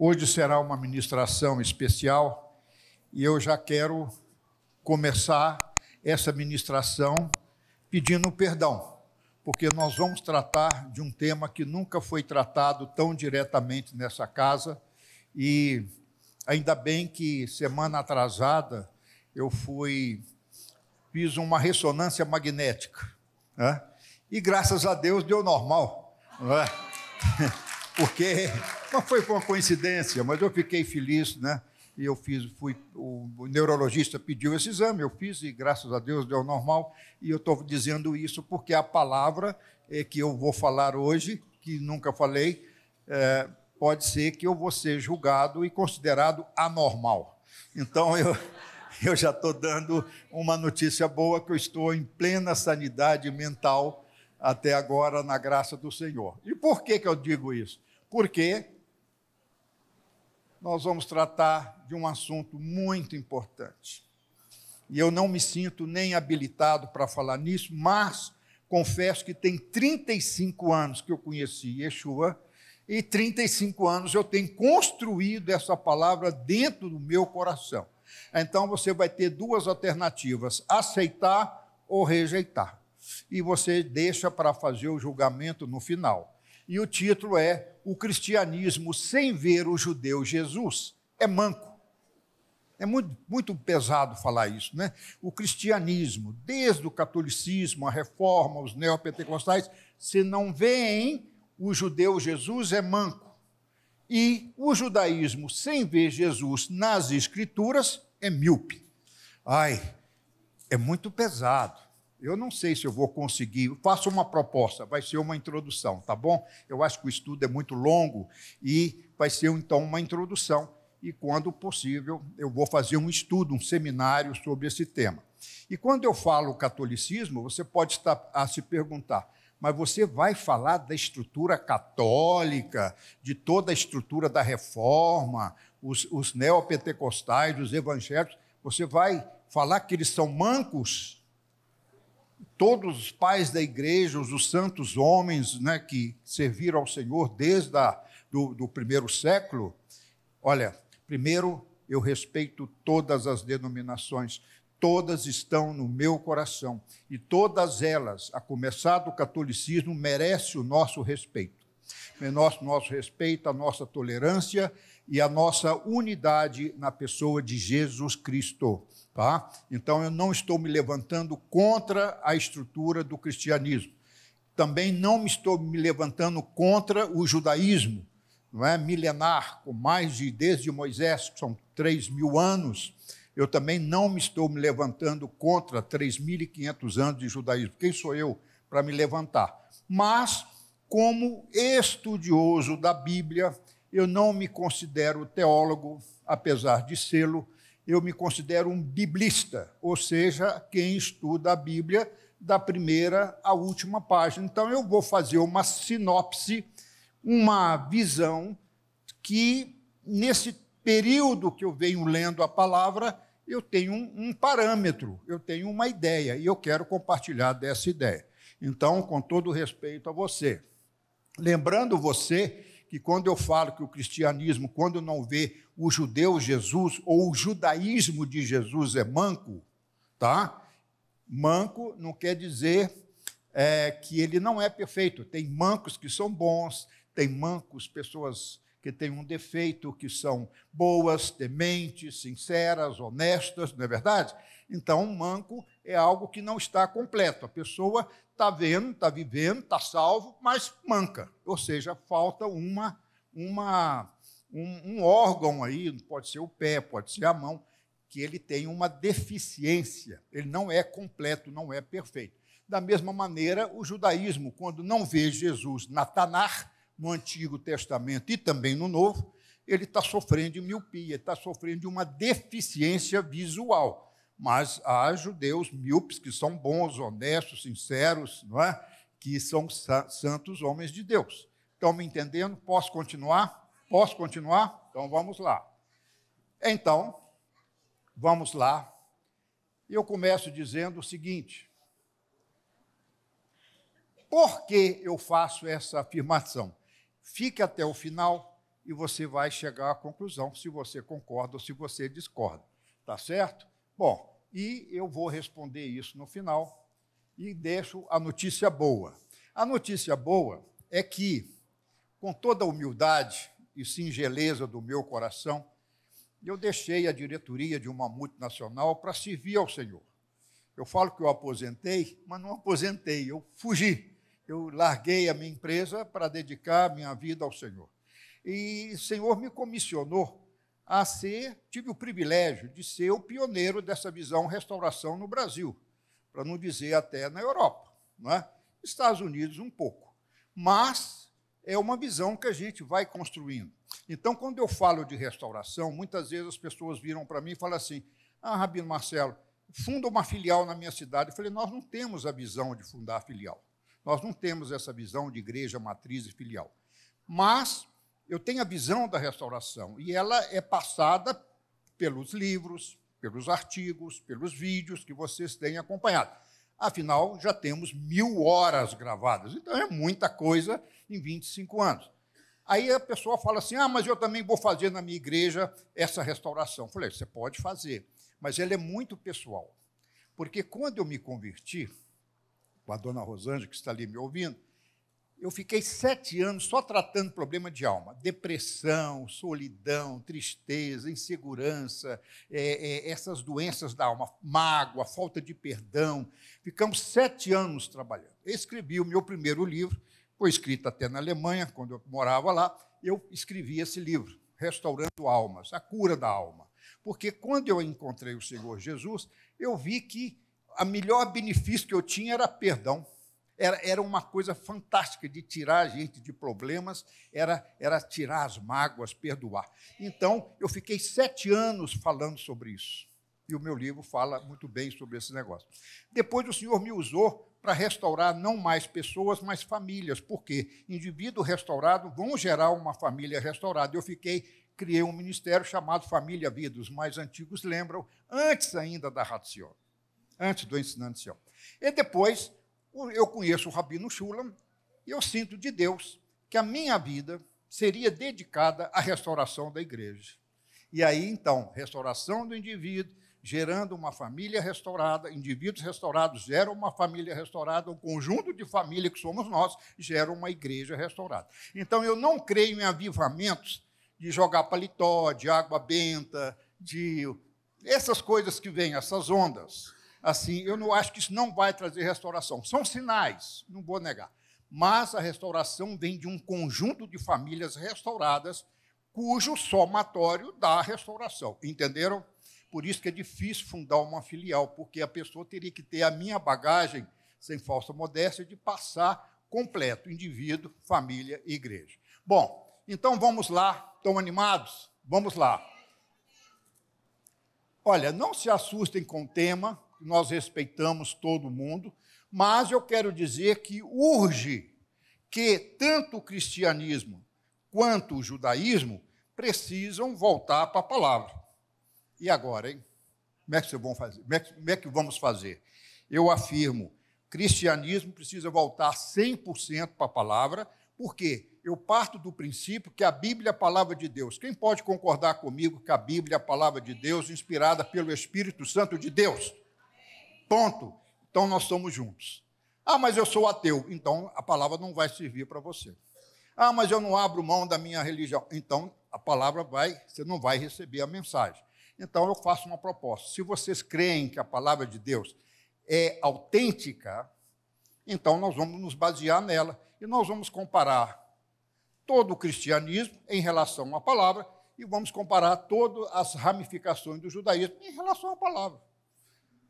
Hoje será uma ministração especial e eu já quero começar essa ministração pedindo perdão, porque nós vamos tratar de um tema que nunca foi tratado tão diretamente nessa casa e ainda bem que semana atrasada eu fui fiz uma ressonância magnética né? e graças a Deus deu normal. Não é? porque não foi por uma coincidência, mas eu fiquei feliz, né? E eu fiz, fui, o, o neurologista pediu esse exame, eu fiz e graças a Deus deu normal. E eu estou dizendo isso porque a palavra é, que eu vou falar hoje, que nunca falei, é, pode ser que eu vou ser julgado e considerado anormal. Então eu, eu já estou dando uma notícia boa que eu estou em plena sanidade mental até agora na graça do Senhor. E por que, que eu digo isso? porque nós vamos tratar de um assunto muito importante. E eu não me sinto nem habilitado para falar nisso, mas confesso que tem 35 anos que eu conheci Yeshua e 35 anos eu tenho construído essa palavra dentro do meu coração. Então você vai ter duas alternativas: aceitar ou rejeitar. E você deixa para fazer o julgamento no final e o título é O Cristianismo Sem Ver o Judeu Jesus é Manco. É muito, muito pesado falar isso, né? O cristianismo, desde o catolicismo, a reforma, os neopentecostais, se não vêem o judeu Jesus é manco. E o judaísmo, sem ver Jesus nas escrituras, é míope. Ai, é muito pesado eu não sei se eu vou conseguir. Faço uma proposta, vai ser uma introdução, tá bom? Eu acho que o estudo é muito longo e vai ser então uma introdução. E quando possível, eu vou fazer um estudo, um seminário sobre esse tema. E quando eu falo catolicismo, você pode estar a se perguntar, mas você vai falar da estrutura católica, de toda a estrutura da reforma, os, os neopentecostais, os evangélicos, você vai falar que eles são mancos? todos os pais da igreja, os santos homens né, que serviram ao Senhor desde a, do, do primeiro século, olha, primeiro eu respeito todas as denominações, todas estão no meu coração e todas elas, a começar do catolicismo, merece o nosso respeito. o nosso respeito, a nossa tolerância e a nossa unidade na pessoa de Jesus Cristo. Tá? Então, eu não estou me levantando contra a estrutura do cristianismo. Também não me estou me levantando contra o judaísmo, não é milenar, com mais de desde Moisés, que são três mil anos. Eu também não me estou me levantando contra 3.500 anos de judaísmo. Quem sou eu para me levantar? Mas, como estudioso da Bíblia, eu não me considero teólogo, apesar de sê-lo eu me considero um biblista, ou seja, quem estuda a Bíblia da primeira à última página. Então, eu vou fazer uma sinopse, uma visão que, nesse período que eu venho lendo a palavra, eu tenho um, um parâmetro, eu tenho uma ideia e eu quero compartilhar dessa ideia. Então, com todo respeito a você, lembrando você que quando eu falo que o cristianismo, quando não vê o judeu Jesus ou o judaísmo de Jesus é manco, tá? Manco não quer dizer é, que ele não é perfeito. Tem mancos que são bons, tem mancos, pessoas que têm um defeito, que são boas, tementes, sinceras, honestas, não é verdade? Então, manco é algo que não está completo. A pessoa está vendo, está vivendo, está salvo, mas manca. Ou seja, falta uma, uma, um, um órgão aí, pode ser o pé, pode ser a mão, que ele tem uma deficiência. Ele não é completo, não é perfeito. Da mesma maneira, o judaísmo, quando não vê Jesus na Tanar, no Antigo Testamento e também no Novo, ele está sofrendo de miopia, está sofrendo de uma deficiência visual mas há judeus míopes que são bons, honestos, sinceros, não é? que são sa santos homens de Deus. Estão me entendendo? Posso continuar? Posso continuar? Então vamos lá. Então, vamos lá. Eu começo dizendo o seguinte: por que eu faço essa afirmação? Fique até o final e você vai chegar à conclusão se você concorda ou se você discorda. Tá certo? Bom, e eu vou responder isso no final e deixo a notícia boa. A notícia boa é que, com toda a humildade e singeleza do meu coração, eu deixei a diretoria de uma multinacional para servir ao Senhor. Eu falo que eu aposentei, mas não aposentei, eu fugi. Eu larguei a minha empresa para dedicar minha vida ao Senhor. E o Senhor me comissionou a ser, tive o privilégio de ser o pioneiro dessa visão restauração no Brasil, para não dizer até na Europa, não é? Estados Unidos um pouco. Mas é uma visão que a gente vai construindo. Então, quando eu falo de restauração, muitas vezes as pessoas viram para mim e falam assim: Ah, Rabino Marcelo, funda uma filial na minha cidade. Eu falei: Nós não temos a visão de fundar a filial. Nós não temos essa visão de igreja matriz e filial. Mas eu tenho a visão da restauração e ela é passada pelos livros, pelos artigos, pelos vídeos que vocês têm acompanhado. Afinal, já temos mil horas gravadas, então é muita coisa em 25 anos. Aí a pessoa fala assim: ah, mas eu também vou fazer na minha igreja essa restauração. Eu falei: você pode fazer, mas ela é muito pessoal. Porque quando eu me converti, com a dona Rosângela, que está ali me ouvindo, eu fiquei sete anos só tratando problema de alma, depressão, solidão, tristeza, insegurança, é, é, essas doenças da alma, mágoa, falta de perdão. Ficamos sete anos trabalhando. Eu escrevi o meu primeiro livro, foi escrito até na Alemanha, quando eu morava lá. Eu escrevi esse livro, Restaurando Almas, a cura da alma. Porque quando eu encontrei o Senhor Jesus, eu vi que o melhor benefício que eu tinha era perdão era, era uma coisa fantástica de tirar a gente de problemas, era, era tirar as mágoas, perdoar. Então, eu fiquei sete anos falando sobre isso. E o meu livro fala muito bem sobre esse negócio. Depois o Senhor me usou para restaurar não mais pessoas, mas famílias, porque indivíduo restaurado vão gerar uma família restaurada. Eu fiquei, criei um ministério chamado Família Vida, os mais antigos lembram, antes ainda da Ratio, antes do Ensinando Sion. E depois eu conheço o Rabino Shulam e eu sinto de Deus que a minha vida seria dedicada à restauração da igreja. E aí, então, restauração do indivíduo, gerando uma família restaurada, indivíduos restaurados geram uma família restaurada, o um conjunto de família que somos nós gera uma igreja restaurada. Então, eu não creio em avivamentos de jogar paletó, de água benta, de essas coisas que vêm, essas ondas assim, eu não acho que isso não vai trazer restauração. São sinais, não vou negar. Mas a restauração vem de um conjunto de famílias restauradas, cujo somatório dá a restauração. Entenderam? Por isso que é difícil fundar uma filial, porque a pessoa teria que ter a minha bagagem, sem falsa modéstia, de passar completo, indivíduo, família e igreja. Bom, então vamos lá. Estão animados? Vamos lá. Olha, não se assustem com o tema, nós respeitamos todo mundo, mas eu quero dizer que urge que tanto o cristianismo quanto o judaísmo precisam voltar para a palavra. E agora, hein? Como é que, vocês vão fazer? Como é, que, como é que vamos fazer? Eu afirmo, cristianismo precisa voltar 100% para a palavra, porque eu parto do princípio que a Bíblia é a palavra de Deus. Quem pode concordar comigo que a Bíblia é a palavra de Deus, inspirada pelo Espírito Santo de Deus? Ponto. Então nós somos juntos. Ah, mas eu sou ateu. Então a palavra não vai servir para você. Ah, mas eu não abro mão da minha religião. Então a palavra vai, você não vai receber a mensagem. Então eu faço uma proposta. Se vocês creem que a palavra de Deus é autêntica, então nós vamos nos basear nela e nós vamos comparar todo o cristianismo em relação à palavra e vamos comparar todas as ramificações do judaísmo em relação à palavra.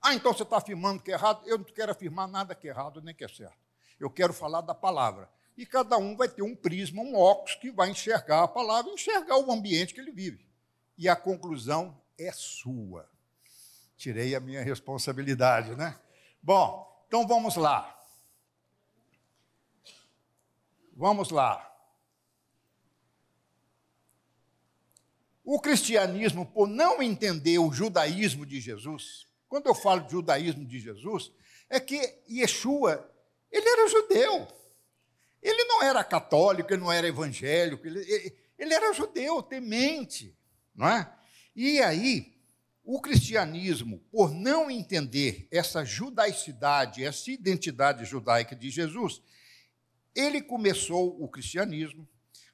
Ah, então você está afirmando que é errado? Eu não quero afirmar nada que é errado nem que é certo. Eu quero falar da palavra. E cada um vai ter um prisma, um óculos que vai enxergar a palavra, enxergar o ambiente que ele vive. E a conclusão é sua. Tirei a minha responsabilidade, né? Bom, então vamos lá. Vamos lá. O cristianismo, por não entender o judaísmo de Jesus, quando eu falo de judaísmo de Jesus, é que Yeshua, ele era judeu. Ele não era católico, ele não era evangélico, ele, ele, era judeu, temente, não é? E aí, o cristianismo, por não entender essa judaicidade, essa identidade judaica de Jesus, ele começou o cristianismo,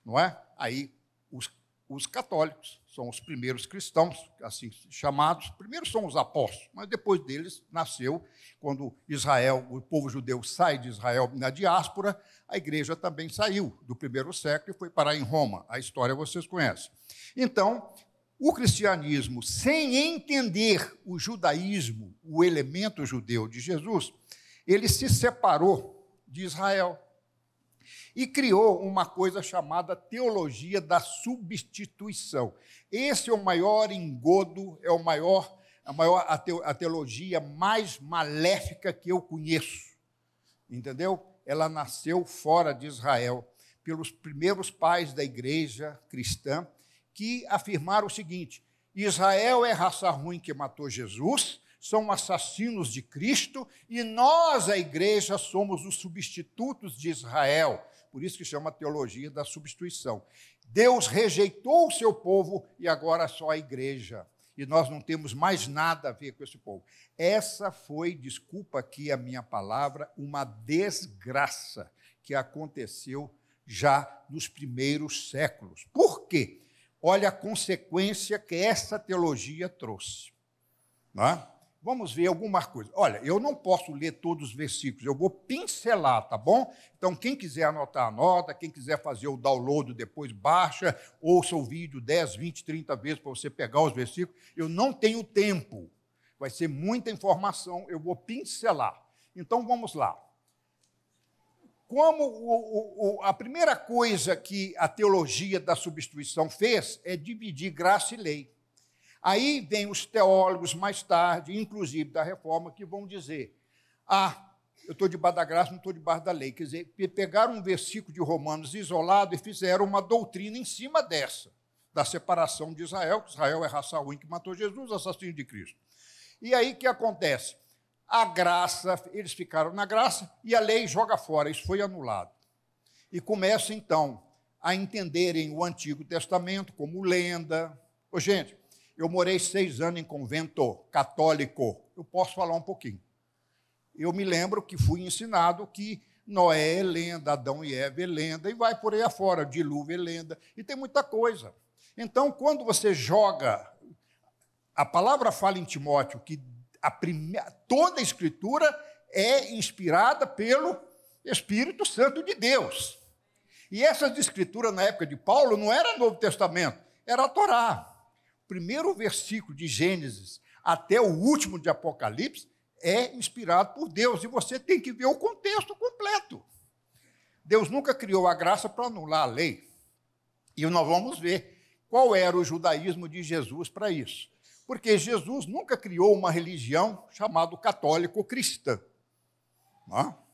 não é? Aí os, os católicos, são os primeiros cristãos, assim chamados. Primeiro são os apóstolos, mas depois deles nasceu, quando Israel, o povo judeu sai de Israel na diáspora, a igreja também saiu do primeiro século e foi parar em Roma. A história vocês conhecem. Então, o cristianismo, sem entender o judaísmo, o elemento judeu de Jesus, ele se separou de Israel e criou uma coisa chamada teologia da substituição. Esse é o maior engodo, é o maior a maior a teologia mais maléfica que eu conheço. Entendeu? Ela nasceu fora de Israel pelos primeiros pais da igreja cristã que afirmaram o seguinte: Israel é raça ruim que matou Jesus, são assassinos de Cristo e nós, a igreja, somos os substitutos de Israel. Por isso que chama teologia da substituição. Deus rejeitou o seu povo e agora só a igreja. E nós não temos mais nada a ver com esse povo. Essa foi, desculpa aqui a minha palavra, uma desgraça que aconteceu já nos primeiros séculos. Por quê? Olha a consequência que essa teologia trouxe. Não é? Vamos ver alguma coisa. Olha, eu não posso ler todos os versículos, eu vou pincelar, tá bom? Então, quem quiser anotar, anota. Quem quiser fazer o download depois, baixa. Ouça o vídeo 10, 20, 30 vezes para você pegar os versículos. Eu não tenho tempo. Vai ser muita informação, eu vou pincelar. Então, vamos lá como o, o, a primeira coisa que a teologia da substituição fez é dividir graça e lei. Aí vem os teólogos mais tarde, inclusive da reforma, que vão dizer: ah, eu estou debaixo da graça, não estou debaixo da lei. Quer dizer, pegaram um versículo de Romanos isolado e fizeram uma doutrina em cima dessa, da separação de Israel, que Israel é raça ruim que matou Jesus, assassino de Cristo. E aí o que acontece? A graça, eles ficaram na graça e a lei joga fora, isso foi anulado. E começa então a entenderem o Antigo Testamento como lenda. Ô, gente, eu morei seis anos em convento católico. Eu posso falar um pouquinho. Eu me lembro que fui ensinado que Noé é lenda, Adão e Eva é lenda, e vai por aí afora, dilúvio é lenda, e tem muita coisa. Então, quando você joga, a palavra fala em Timóteo que a primeira, toda a escritura é inspirada pelo Espírito Santo de Deus. E essas escrituras na época de Paulo não era Novo Testamento, era a Torá primeiro versículo de Gênesis até o último de Apocalipse é inspirado por Deus e você tem que ver o contexto completo. Deus nunca criou a graça para anular a lei. E nós vamos ver qual era o judaísmo de Jesus para isso. Porque Jesus nunca criou uma religião chamada católico cristã. Não? É?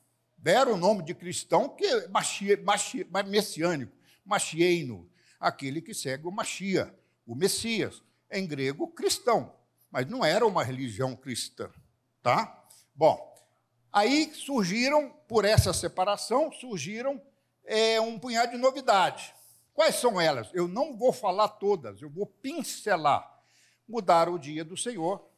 Deram o nome de cristão, que é messiânico, machieino, aquele que segue o machia o Messias, em grego, cristão, mas não era uma religião cristã, tá? Bom, aí surgiram, por essa separação, surgiram é, um punhado de novidades. Quais são elas? Eu não vou falar todas, eu vou pincelar. Mudar o dia do Senhor,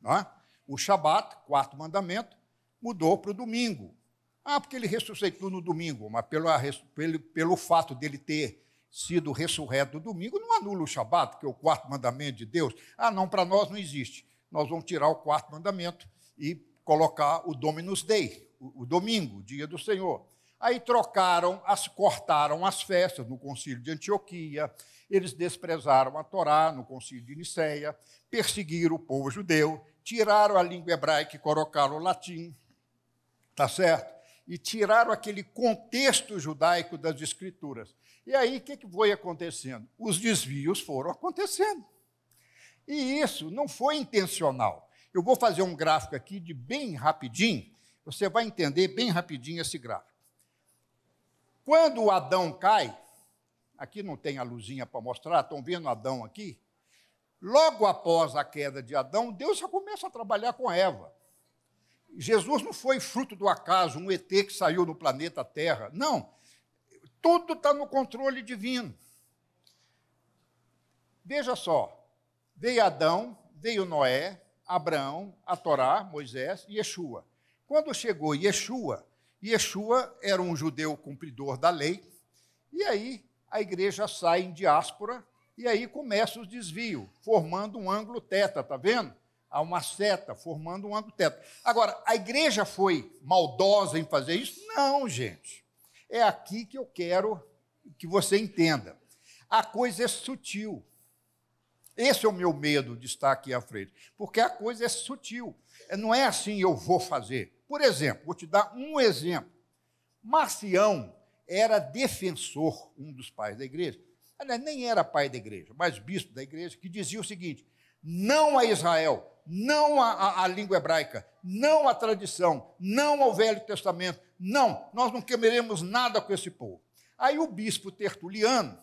não é? o Shabat, quarto mandamento, mudou para o domingo. Ah, porque ele ressuscitou no domingo, mas pelo, pelo, pelo fato dele ter sido ressurreto domingo, não anula o Shabat, que é o quarto mandamento de Deus. Ah, não, para nós não existe. Nós vamos tirar o quarto mandamento e colocar o Dominus Dei, o, o domingo, o dia do Senhor. Aí trocaram, as, cortaram as festas no concílio de Antioquia, eles desprezaram a Torá no concílio de Niceia, perseguiram o povo judeu, tiraram a língua hebraica e colocaram o latim, tá certo? E tiraram aquele contexto judaico das escrituras. E aí, o que, que foi acontecendo? Os desvios foram acontecendo. E isso não foi intencional. Eu vou fazer um gráfico aqui de bem rapidinho, você vai entender bem rapidinho esse gráfico. Quando Adão cai, aqui não tem a luzinha para mostrar, estão vendo Adão aqui? Logo após a queda de Adão, Deus já começa a trabalhar com Eva. Jesus não foi fruto do acaso, um ET que saiu do planeta Terra. Não, tudo está no controle divino. Veja só, veio Adão, veio Noé, Abraão, a Torá, Moisés e Yeshua. Quando chegou Yeshua, Yeshua era um judeu cumpridor da lei, e aí a igreja sai em diáspora, e aí começa o desvio, formando um ângulo teta, tá vendo? Há uma seta formando um ângulo teta. Agora, a igreja foi maldosa em fazer isso? Não, gente. É aqui que eu quero que você entenda. A coisa é sutil. Esse é o meu medo de estar aqui à frente, porque a coisa é sutil. É, não é assim eu vou fazer. Por exemplo, vou te dar um exemplo. Marcião era defensor, um dos pais da igreja, aliás, nem era pai da igreja, mas bispo da igreja, que dizia o seguinte: não a Israel, não a língua hebraica, não a tradição, não ao Velho Testamento, não, nós não queremos nada com esse povo. Aí o bispo Tertuliano,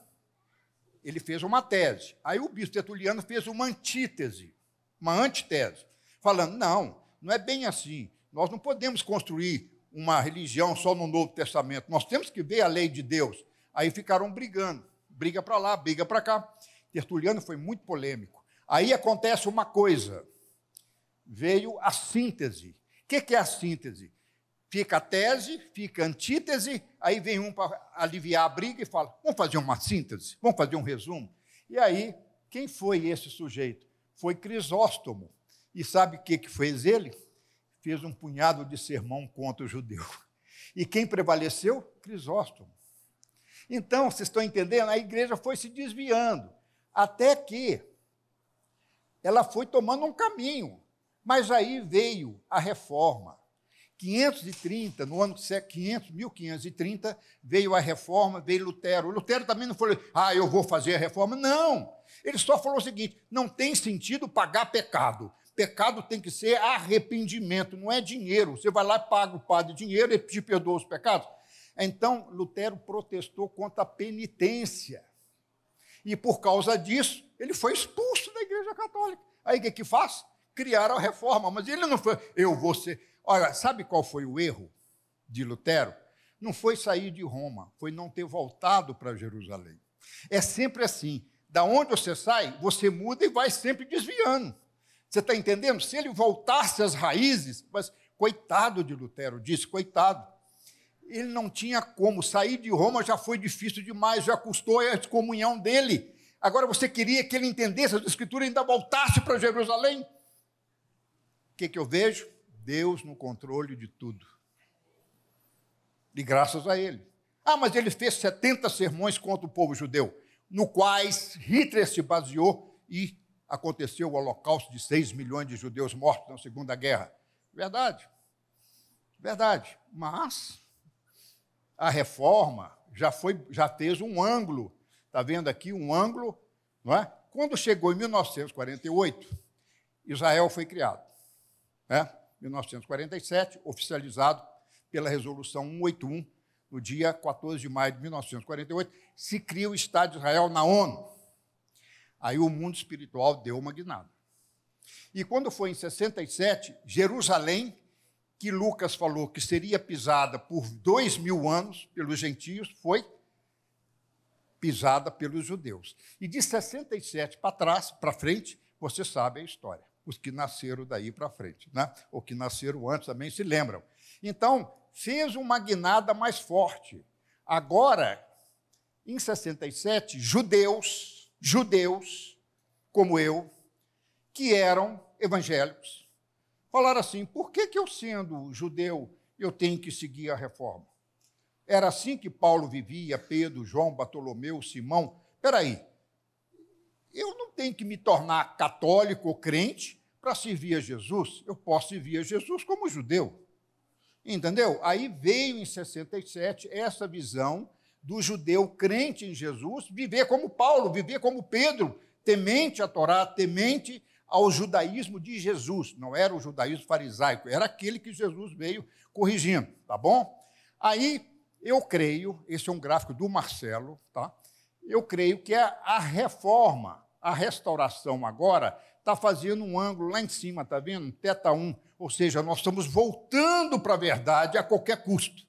ele fez uma tese. Aí o bispo Tertuliano fez uma antítese, uma antitese, falando: não, não é bem assim. Nós não podemos construir uma religião só no Novo Testamento. Nós temos que ver a lei de Deus. Aí ficaram brigando, briga para lá, briga para cá. Tertuliano foi muito polêmico. Aí acontece uma coisa. Veio a síntese. O que é a síntese? Fica a tese, fica a antítese, aí vem um para aliviar a briga e fala: vamos fazer uma síntese, vamos fazer um resumo. E aí, quem foi esse sujeito? Foi Crisóstomo. E sabe o que, que fez ele? Fez um punhado de sermão contra o judeu. E quem prevaleceu? Crisóstomo. Então, vocês estão entendendo? A igreja foi se desviando, até que ela foi tomando um caminho. Mas aí veio a reforma. 530, no ano 500, 1530, é veio a reforma, veio Lutero. Lutero também não falou, ah, eu vou fazer a reforma. Não! Ele só falou o seguinte: não tem sentido pagar pecado. Pecado tem que ser arrependimento, não é dinheiro. Você vai lá e paga o padre dinheiro, e te perdoa os pecados. Então, Lutero protestou contra a penitência. E por causa disso, ele foi expulso da Igreja Católica. Aí o que, que faz? Criaram a reforma. Mas ele não foi, eu vou ser Olha, sabe qual foi o erro de Lutero? Não foi sair de Roma, foi não ter voltado para Jerusalém. É sempre assim. Da onde você sai, você muda e vai sempre desviando. Você está entendendo? Se ele voltasse às raízes, mas coitado de Lutero, disse, coitado. Ele não tinha como. Sair de Roma já foi difícil demais, já custou a excomunhão dele. Agora você queria que ele entendesse as escrituras e ainda voltasse para Jerusalém? O que, que eu vejo? Deus no controle de tudo. E graças a ele. Ah, mas ele fez 70 sermões contra o povo judeu, no quais Hitler se baseou e aconteceu o holocausto de 6 milhões de judeus mortos na Segunda Guerra. Verdade. Verdade. Mas a reforma já foi já fez um ângulo, está vendo aqui um ângulo, não é? Quando chegou em 1948, Israel foi criado, né? 1947, oficializado pela Resolução 181, no dia 14 de maio de 1948, se cria o Estado de Israel na ONU. Aí o mundo espiritual deu uma guinada. E quando foi em 67, Jerusalém, que Lucas falou que seria pisada por dois mil anos pelos gentios, foi pisada pelos judeus. E de 67 para trás, para frente, você sabe a história os que nasceram daí para frente, né? ou que nasceram antes também se lembram. Então, fez uma guinada mais forte. Agora, em 67, judeus, judeus, como eu, que eram evangélicos, falaram assim: por que, que eu, sendo judeu, eu tenho que seguir a reforma? Era assim que Paulo vivia, Pedro, João, Bartolomeu, Simão. espera aí. Eu não tenho que me tornar católico ou crente para servir a Jesus. Eu posso servir a Jesus como judeu. Entendeu? Aí veio em 67 essa visão do judeu crente em Jesus, viver como Paulo, viver como Pedro, temente à Torá, temente ao judaísmo de Jesus. Não era o judaísmo farisaico, era aquele que Jesus veio corrigindo, tá bom? Aí eu creio, esse é um gráfico do Marcelo, tá? Eu creio que a, é a reforma a restauração agora está fazendo um ângulo lá em cima, está vendo? Teta 1. Ou seja, nós estamos voltando para a verdade a qualquer custo.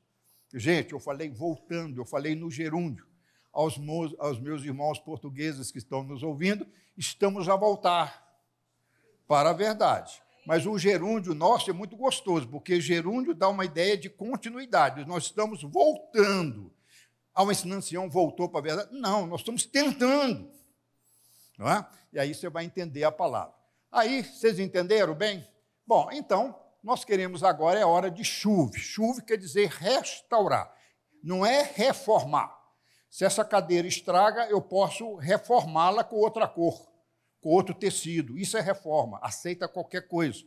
Gente, eu falei voltando, eu falei no gerúndio. Aos meus, aos meus irmãos portugueses que estão nos ouvindo, estamos a voltar para a verdade. Mas o gerúndio nosso é muito gostoso, porque gerúndio dá uma ideia de continuidade. Nós estamos voltando. A ah, uma ensinança voltou para a verdade? Não, nós estamos tentando não é? E aí você vai entender a palavra. Aí, vocês entenderam bem? Bom, então, nós queremos agora, é hora de chuva. Chuva quer dizer restaurar, não é reformar. Se essa cadeira estraga, eu posso reformá-la com outra cor, com outro tecido. Isso é reforma, aceita qualquer coisa.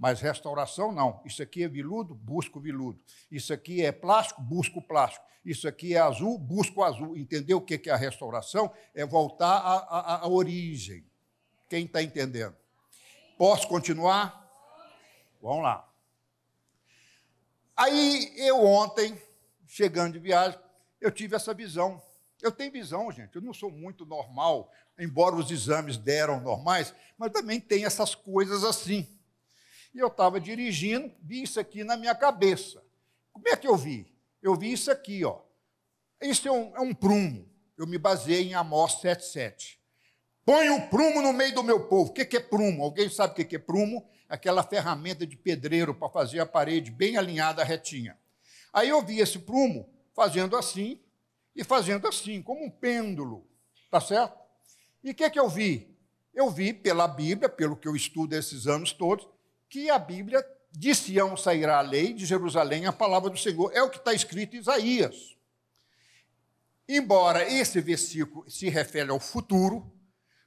Mas restauração não. Isso aqui é viludo, busco viludo. Isso aqui é plástico, busco plástico. Isso aqui é azul, busco azul. Entendeu o que é a restauração? É voltar à, à, à origem. Quem está entendendo? Posso continuar? Vamos lá. Aí eu ontem, chegando de viagem, eu tive essa visão. Eu tenho visão, gente. Eu não sou muito normal, embora os exames deram normais, mas também tem essas coisas assim e eu estava dirigindo, vi isso aqui na minha cabeça. Como é que eu vi? Eu vi isso aqui, ó. Isso é um, é um prumo. Eu me baseei em Amós 7,7. Põe o um prumo no meio do meu povo. O que é prumo? Alguém sabe o que é prumo? Aquela ferramenta de pedreiro para fazer a parede bem alinhada, retinha. Aí eu vi esse prumo fazendo assim e fazendo assim, como um pêndulo. Tá certo? E o que, é que eu vi? Eu vi pela Bíblia, pelo que eu estudo esses anos todos, que a Bíblia de Sião sairá a lei, de Jerusalém a palavra do Senhor. É o que está escrito em Isaías. Embora esse versículo se refere ao futuro,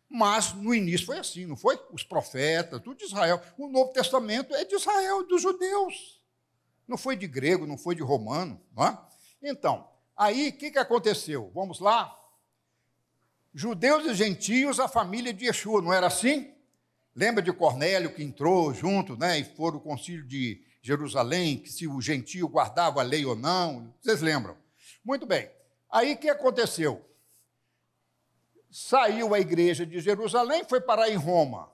mas no início foi assim, não foi? Os profetas, tudo de Israel. O Novo Testamento é de Israel, dos judeus. Não foi de grego, não foi de romano. Não é? Então, aí o que, que aconteceu? Vamos lá? Judeus e gentios, a família de Yeshua, não era assim? Lembra de Cornélio que entrou junto, né? E foi o concílio de Jerusalém, que se o gentio guardava a lei ou não. Vocês lembram? Muito bem. Aí o que aconteceu? Saiu a igreja de Jerusalém, foi parar em Roma.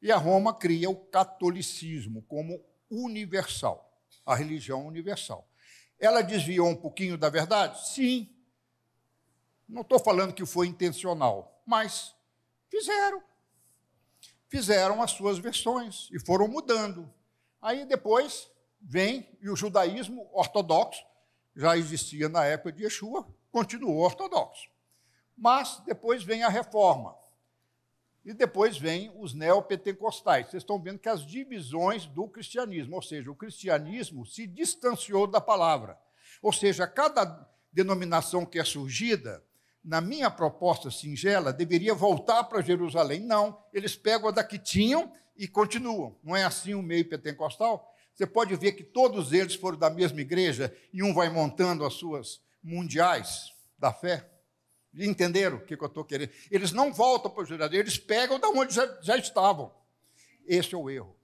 E a Roma cria o catolicismo como universal, a religião universal. Ela desviou um pouquinho da verdade? Sim. Não estou falando que foi intencional, mas fizeram fizeram as suas versões e foram mudando. Aí depois vem e o judaísmo ortodoxo, já existia na época de Yeshua, continuou ortodoxo. Mas depois vem a reforma. E depois vem os neopentecostais. Vocês estão vendo que as divisões do cristianismo, ou seja, o cristianismo se distanciou da palavra. Ou seja, cada denominação que é surgida, na minha proposta singela, deveria voltar para Jerusalém. Não, eles pegam a da que tinham e continuam. Não é assim o meio pentecostal? Você pode ver que todos eles foram da mesma igreja e um vai montando as suas mundiais da fé. Entenderam o que, eu estou querendo? Eles não voltam para Jerusalém, eles pegam da onde já, já estavam. Esse é o erro.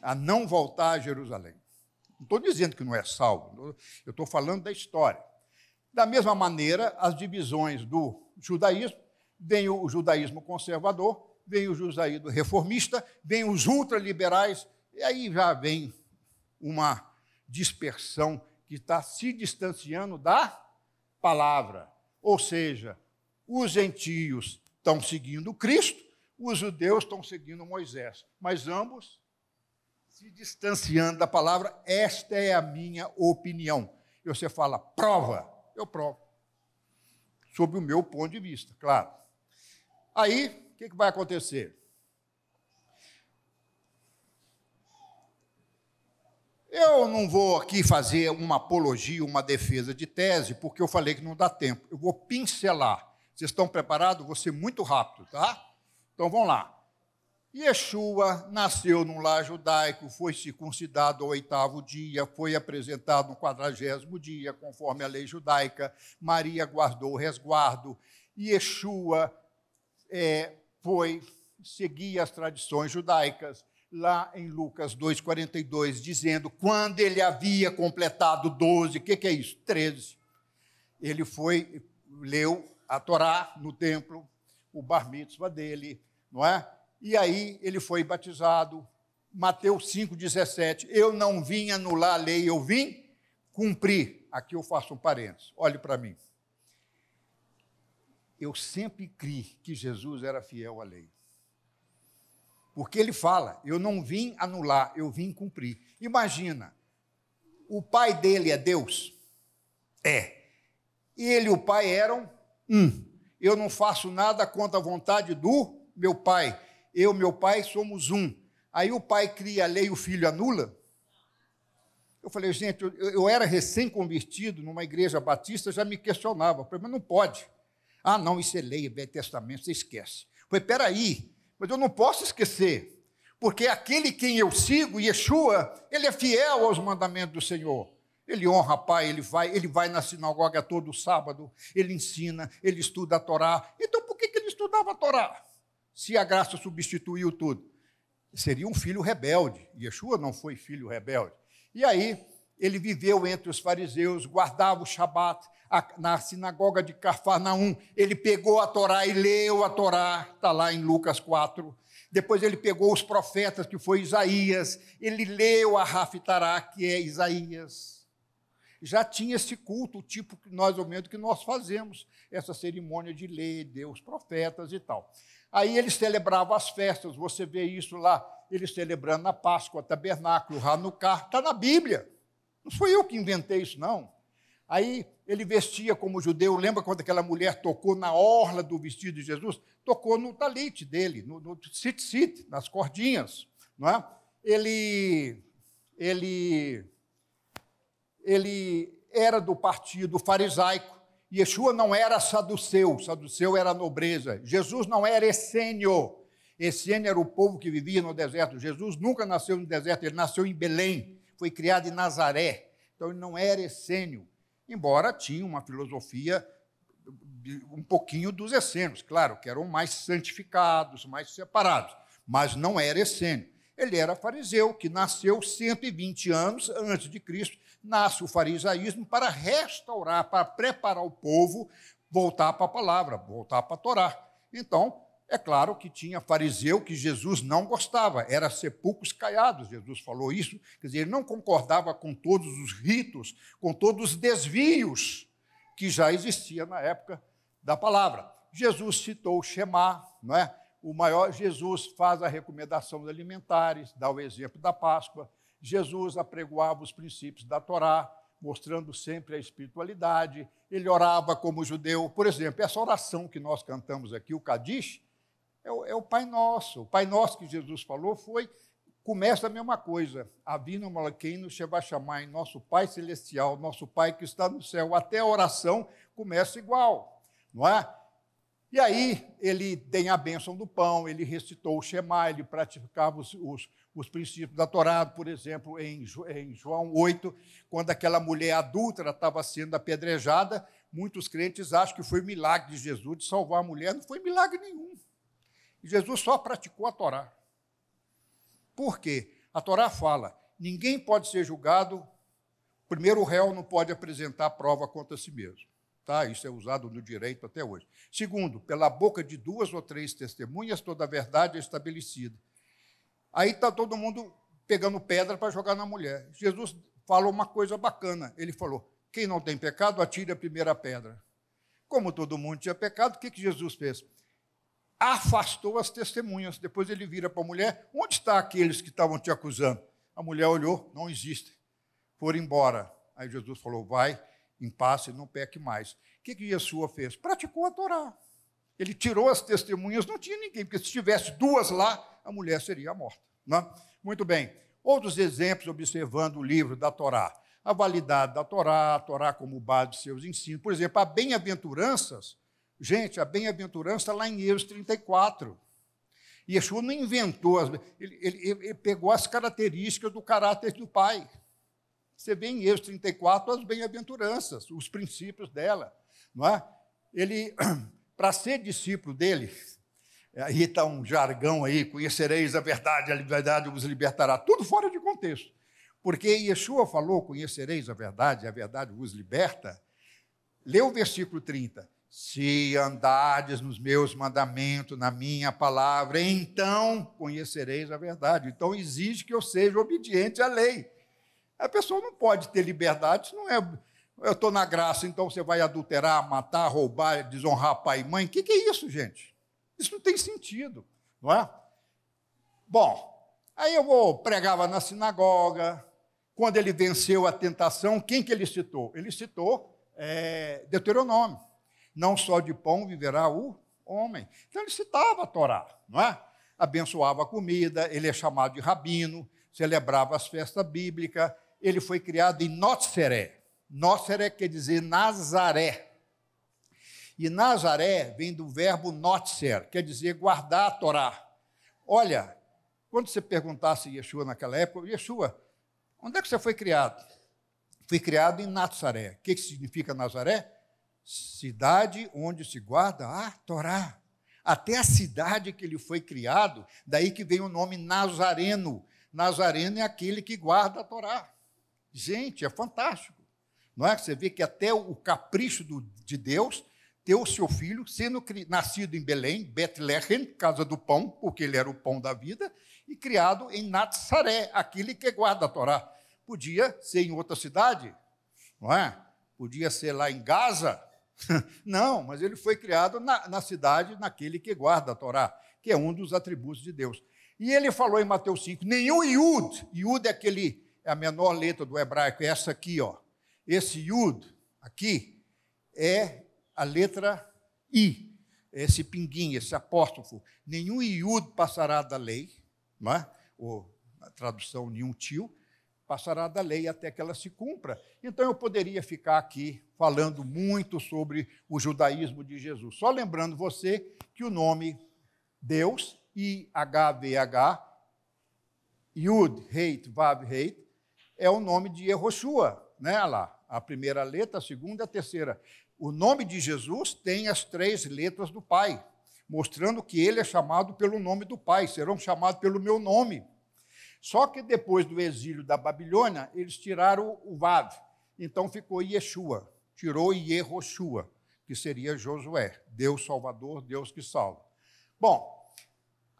A não voltar a Jerusalém. Não estou dizendo que não é salvo, eu estou falando da história. Da mesma maneira, as divisões do judaísmo, vem o judaísmo conservador, vem o judaísmo reformista, vem os ultraliberais, e aí já vem uma dispersão que está se distanciando da palavra. Ou seja, os gentios estão seguindo Cristo, os judeus estão seguindo Moisés, mas ambos se distanciando da palavra. Esta é a minha opinião. E você fala, prova eu provo. Sob o meu ponto de vista, claro. Aí, o que, que vai acontecer? Eu não vou aqui fazer uma apologia, uma defesa de tese, porque eu falei que não dá tempo. Eu vou pincelar. Vocês estão preparados? Vou ser muito rápido, tá? Então vamos lá. Yeshua nasceu num lar judaico, foi circuncidado ao oitavo dia, foi apresentado no quadragésimo dia, conforme a lei judaica. Maria guardou o resguardo. Yeshua é, foi seguir as tradições judaicas, lá em Lucas 2,42, dizendo: quando ele havia completado 12, o que, que é isso? 13. Ele foi, leu a Torá no templo, o bar mitzvah dele, não é? E aí ele foi batizado. Mateus 5,17. Eu não vim anular a lei, eu vim cumprir. Aqui eu faço um parênteses. Olhe para mim. Eu sempre criei que Jesus era fiel à lei. Porque ele fala: eu não vim anular, eu vim cumprir. Imagina, o pai dele é Deus? É. E ele e o pai eram um. Eu não faço nada contra a vontade do meu pai eu, meu pai, somos um. Aí o pai cria a lei e o filho anula. Eu falei, gente, eu, eu era recém-convertido numa igreja batista, já me questionava. falei, mas não pode. Ah, não, isso é lei, é Velho Testamento, você esquece. Foi, falei, peraí, mas eu não posso esquecer, porque aquele quem eu sigo, Yeshua, ele é fiel aos mandamentos do Senhor. Ele honra pai, ele vai, ele vai na sinagoga todo sábado, ele ensina, ele estuda a Torá. Então por que, que ele estudava a Torá? se a graça substituiu tudo? Seria um filho rebelde. Yeshua não foi filho rebelde. E aí, ele viveu entre os fariseus, guardava o Shabat na sinagoga de Cafarnaum. Ele pegou a Torá e leu a Torá, está lá em Lucas 4. Depois ele pegou os profetas, que foi Isaías, ele leu a Rafitará, que é Isaías. Já tinha esse culto, o tipo que nós ou menos que nós fazemos, essa cerimônia de ler, Deus, profetas e tal. Aí eles celebravam as festas, você vê isso lá, eles celebrando a Páscoa, Tabernáculo, Hanukkah, está na Bíblia. Não fui eu que inventei isso, não. Aí ele vestia como judeu, lembra quando aquela mulher tocou na orla do vestido de Jesus? Tocou no talite dele, no, no sit nas cordinhas. Não é? Ele, ele, ele era do partido farisaico, Yeshua não era saduceu, saduceu era nobreza. Jesus não era essênio, essênio era o povo que vivia no deserto. Jesus nunca nasceu no deserto, ele nasceu em Belém, foi criado em Nazaré. Então ele não era essênio, embora tinha uma filosofia um pouquinho dos essênios, claro, que eram mais santificados, mais separados, mas não era essênio. Ele era fariseu, que nasceu 120 anos antes de Cristo, nasce o farisaísmo para restaurar, para preparar o povo, voltar para a palavra, voltar para a Torá. Então, é claro que tinha fariseu que Jesus não gostava, era sepulcros caiados, Jesus falou isso, quer dizer, ele não concordava com todos os ritos, com todos os desvios que já existia na época da palavra. Jesus citou Shemá, não é? O maior Jesus faz a recomendação dos alimentares, dá o exemplo da Páscoa, Jesus apregoava os princípios da Torá, mostrando sempre a espiritualidade, ele orava como judeu. Por exemplo, essa oração que nós cantamos aqui, o Kadish, é o, é o Pai Nosso. O Pai Nosso que Jesus falou foi começa a mesma coisa. Avino Malaquino chamar em nosso Pai Celestial, nosso Pai que está no céu. Até a oração começa igual, não é? E aí ele tem a bênção do pão, ele recitou o Shema, ele praticava os, os, os princípios da Torá, por exemplo, em, em João 8, quando aquela mulher adulta estava sendo apedrejada, muitos crentes acham que foi milagre de Jesus de salvar a mulher, não foi milagre nenhum. Jesus só praticou a Torá. Por quê? A Torá fala: ninguém pode ser julgado, primeiro o réu não pode apresentar prova contra si mesmo. Tá? Isso é usado no direito até hoje. Segundo, pela boca de duas ou três testemunhas, toda a verdade é estabelecida. Aí está todo mundo pegando pedra para jogar na mulher. Jesus falou uma coisa bacana. Ele falou: quem não tem pecado, atire a primeira pedra. Como todo mundo tinha pecado, o que, que Jesus fez? Afastou as testemunhas. Depois ele vira para a mulher: onde estão aqueles que estavam te acusando? A mulher olhou: não existe. Foram embora. Aí Jesus falou: vai em paz e não peque mais. O que, que Yeshua fez? Praticou a Torá. Ele tirou as testemunhas, não tinha ninguém, porque se tivesse duas lá, a mulher seria morta. É? Muito bem. Outros exemplos, observando o livro da Torá. A validade da Torá, a Torá como base de seus ensinos. Por exemplo, a bem-aventuranças. Gente, a bem-aventurança lá em Êxodo 34. Yeshua não inventou, as, ele, ele, ele pegou as características do caráter do pai. Você vê em Êxodo 34 as bem-aventuranças, os princípios dela, não é? Ele, para ser discípulo dele, eh, aí está um jargão aí, conhecereis a verdade, a verdade vos libertará, tudo fora de contexto. Porque Yeshua falou, conhecereis a verdade, a verdade vos liberta. Lê o versículo 30. Se andardes nos meus mandamentos, na minha palavra, então conhecereis a verdade. Então exige que eu seja obediente à lei. A pessoa não pode ter liberdade, não é. Eu estou na graça, então você vai adulterar, matar, roubar, desonrar pai e mãe. O que, que é isso, gente? Isso não tem sentido, não é? Bom, aí eu vou, pregava na sinagoga. Quando ele venceu a tentação, quem que ele citou? Ele citou é, Deuteronômio. Não só de pão viverá o homem. Então ele citava a Torá, não é? Abençoava a comida, ele é chamado de rabino, celebrava as festas bíblicas, ele foi criado em Notferé. Notferé quer dizer Nazaré. E Nazaré vem do verbo notser, quer dizer guardar a Torá. Olha, quando você perguntasse a Yeshua naquela época, Yeshua, onde é que você foi criado? Fui criado em Nazaré. O que significa Nazaré? Cidade onde se guarda a Torá. Até a cidade que ele foi criado, daí que vem o nome Nazareno. Nazareno é aquele que guarda a Torá. Gente, é fantástico. Não é? Você vê que até o capricho do, de Deus ter o seu filho, sendo nascido em Belém, Betlehem, casa do pão, porque ele era o pão da vida, e criado em Natsaré, aquele que guarda a Torá. Podia ser em outra cidade, não é? Podia ser lá em Gaza. Não, mas ele foi criado na, na cidade, naquele que guarda a Torá, que é um dos atributos de Deus. E ele falou em Mateus 5: nenhum Iud, Iud é aquele é a menor letra do hebraico, é essa aqui, ó. Esse Yud aqui é a letra I, é esse pinguim, esse apóstrofo. Nenhum Yud passará da lei, não é? ou a tradução nenhum tio, passará da lei até que ela se cumpra. Então eu poderia ficar aqui falando muito sobre o judaísmo de Jesus. Só lembrando você que o nome Deus, I-H-V-H, Yud, Reit, Vav, Reit, é o nome de Yehoshua, né? Olha Lá, a primeira letra, a segunda e a terceira. O nome de Jesus tem as três letras do Pai, mostrando que ele é chamado pelo nome do Pai, serão chamados pelo meu nome. Só que depois do exílio da Babilônia, eles tiraram o Vav, então ficou Yeshua, tirou Yehoshua, que seria Josué, Deus Salvador, Deus que salva. Bom,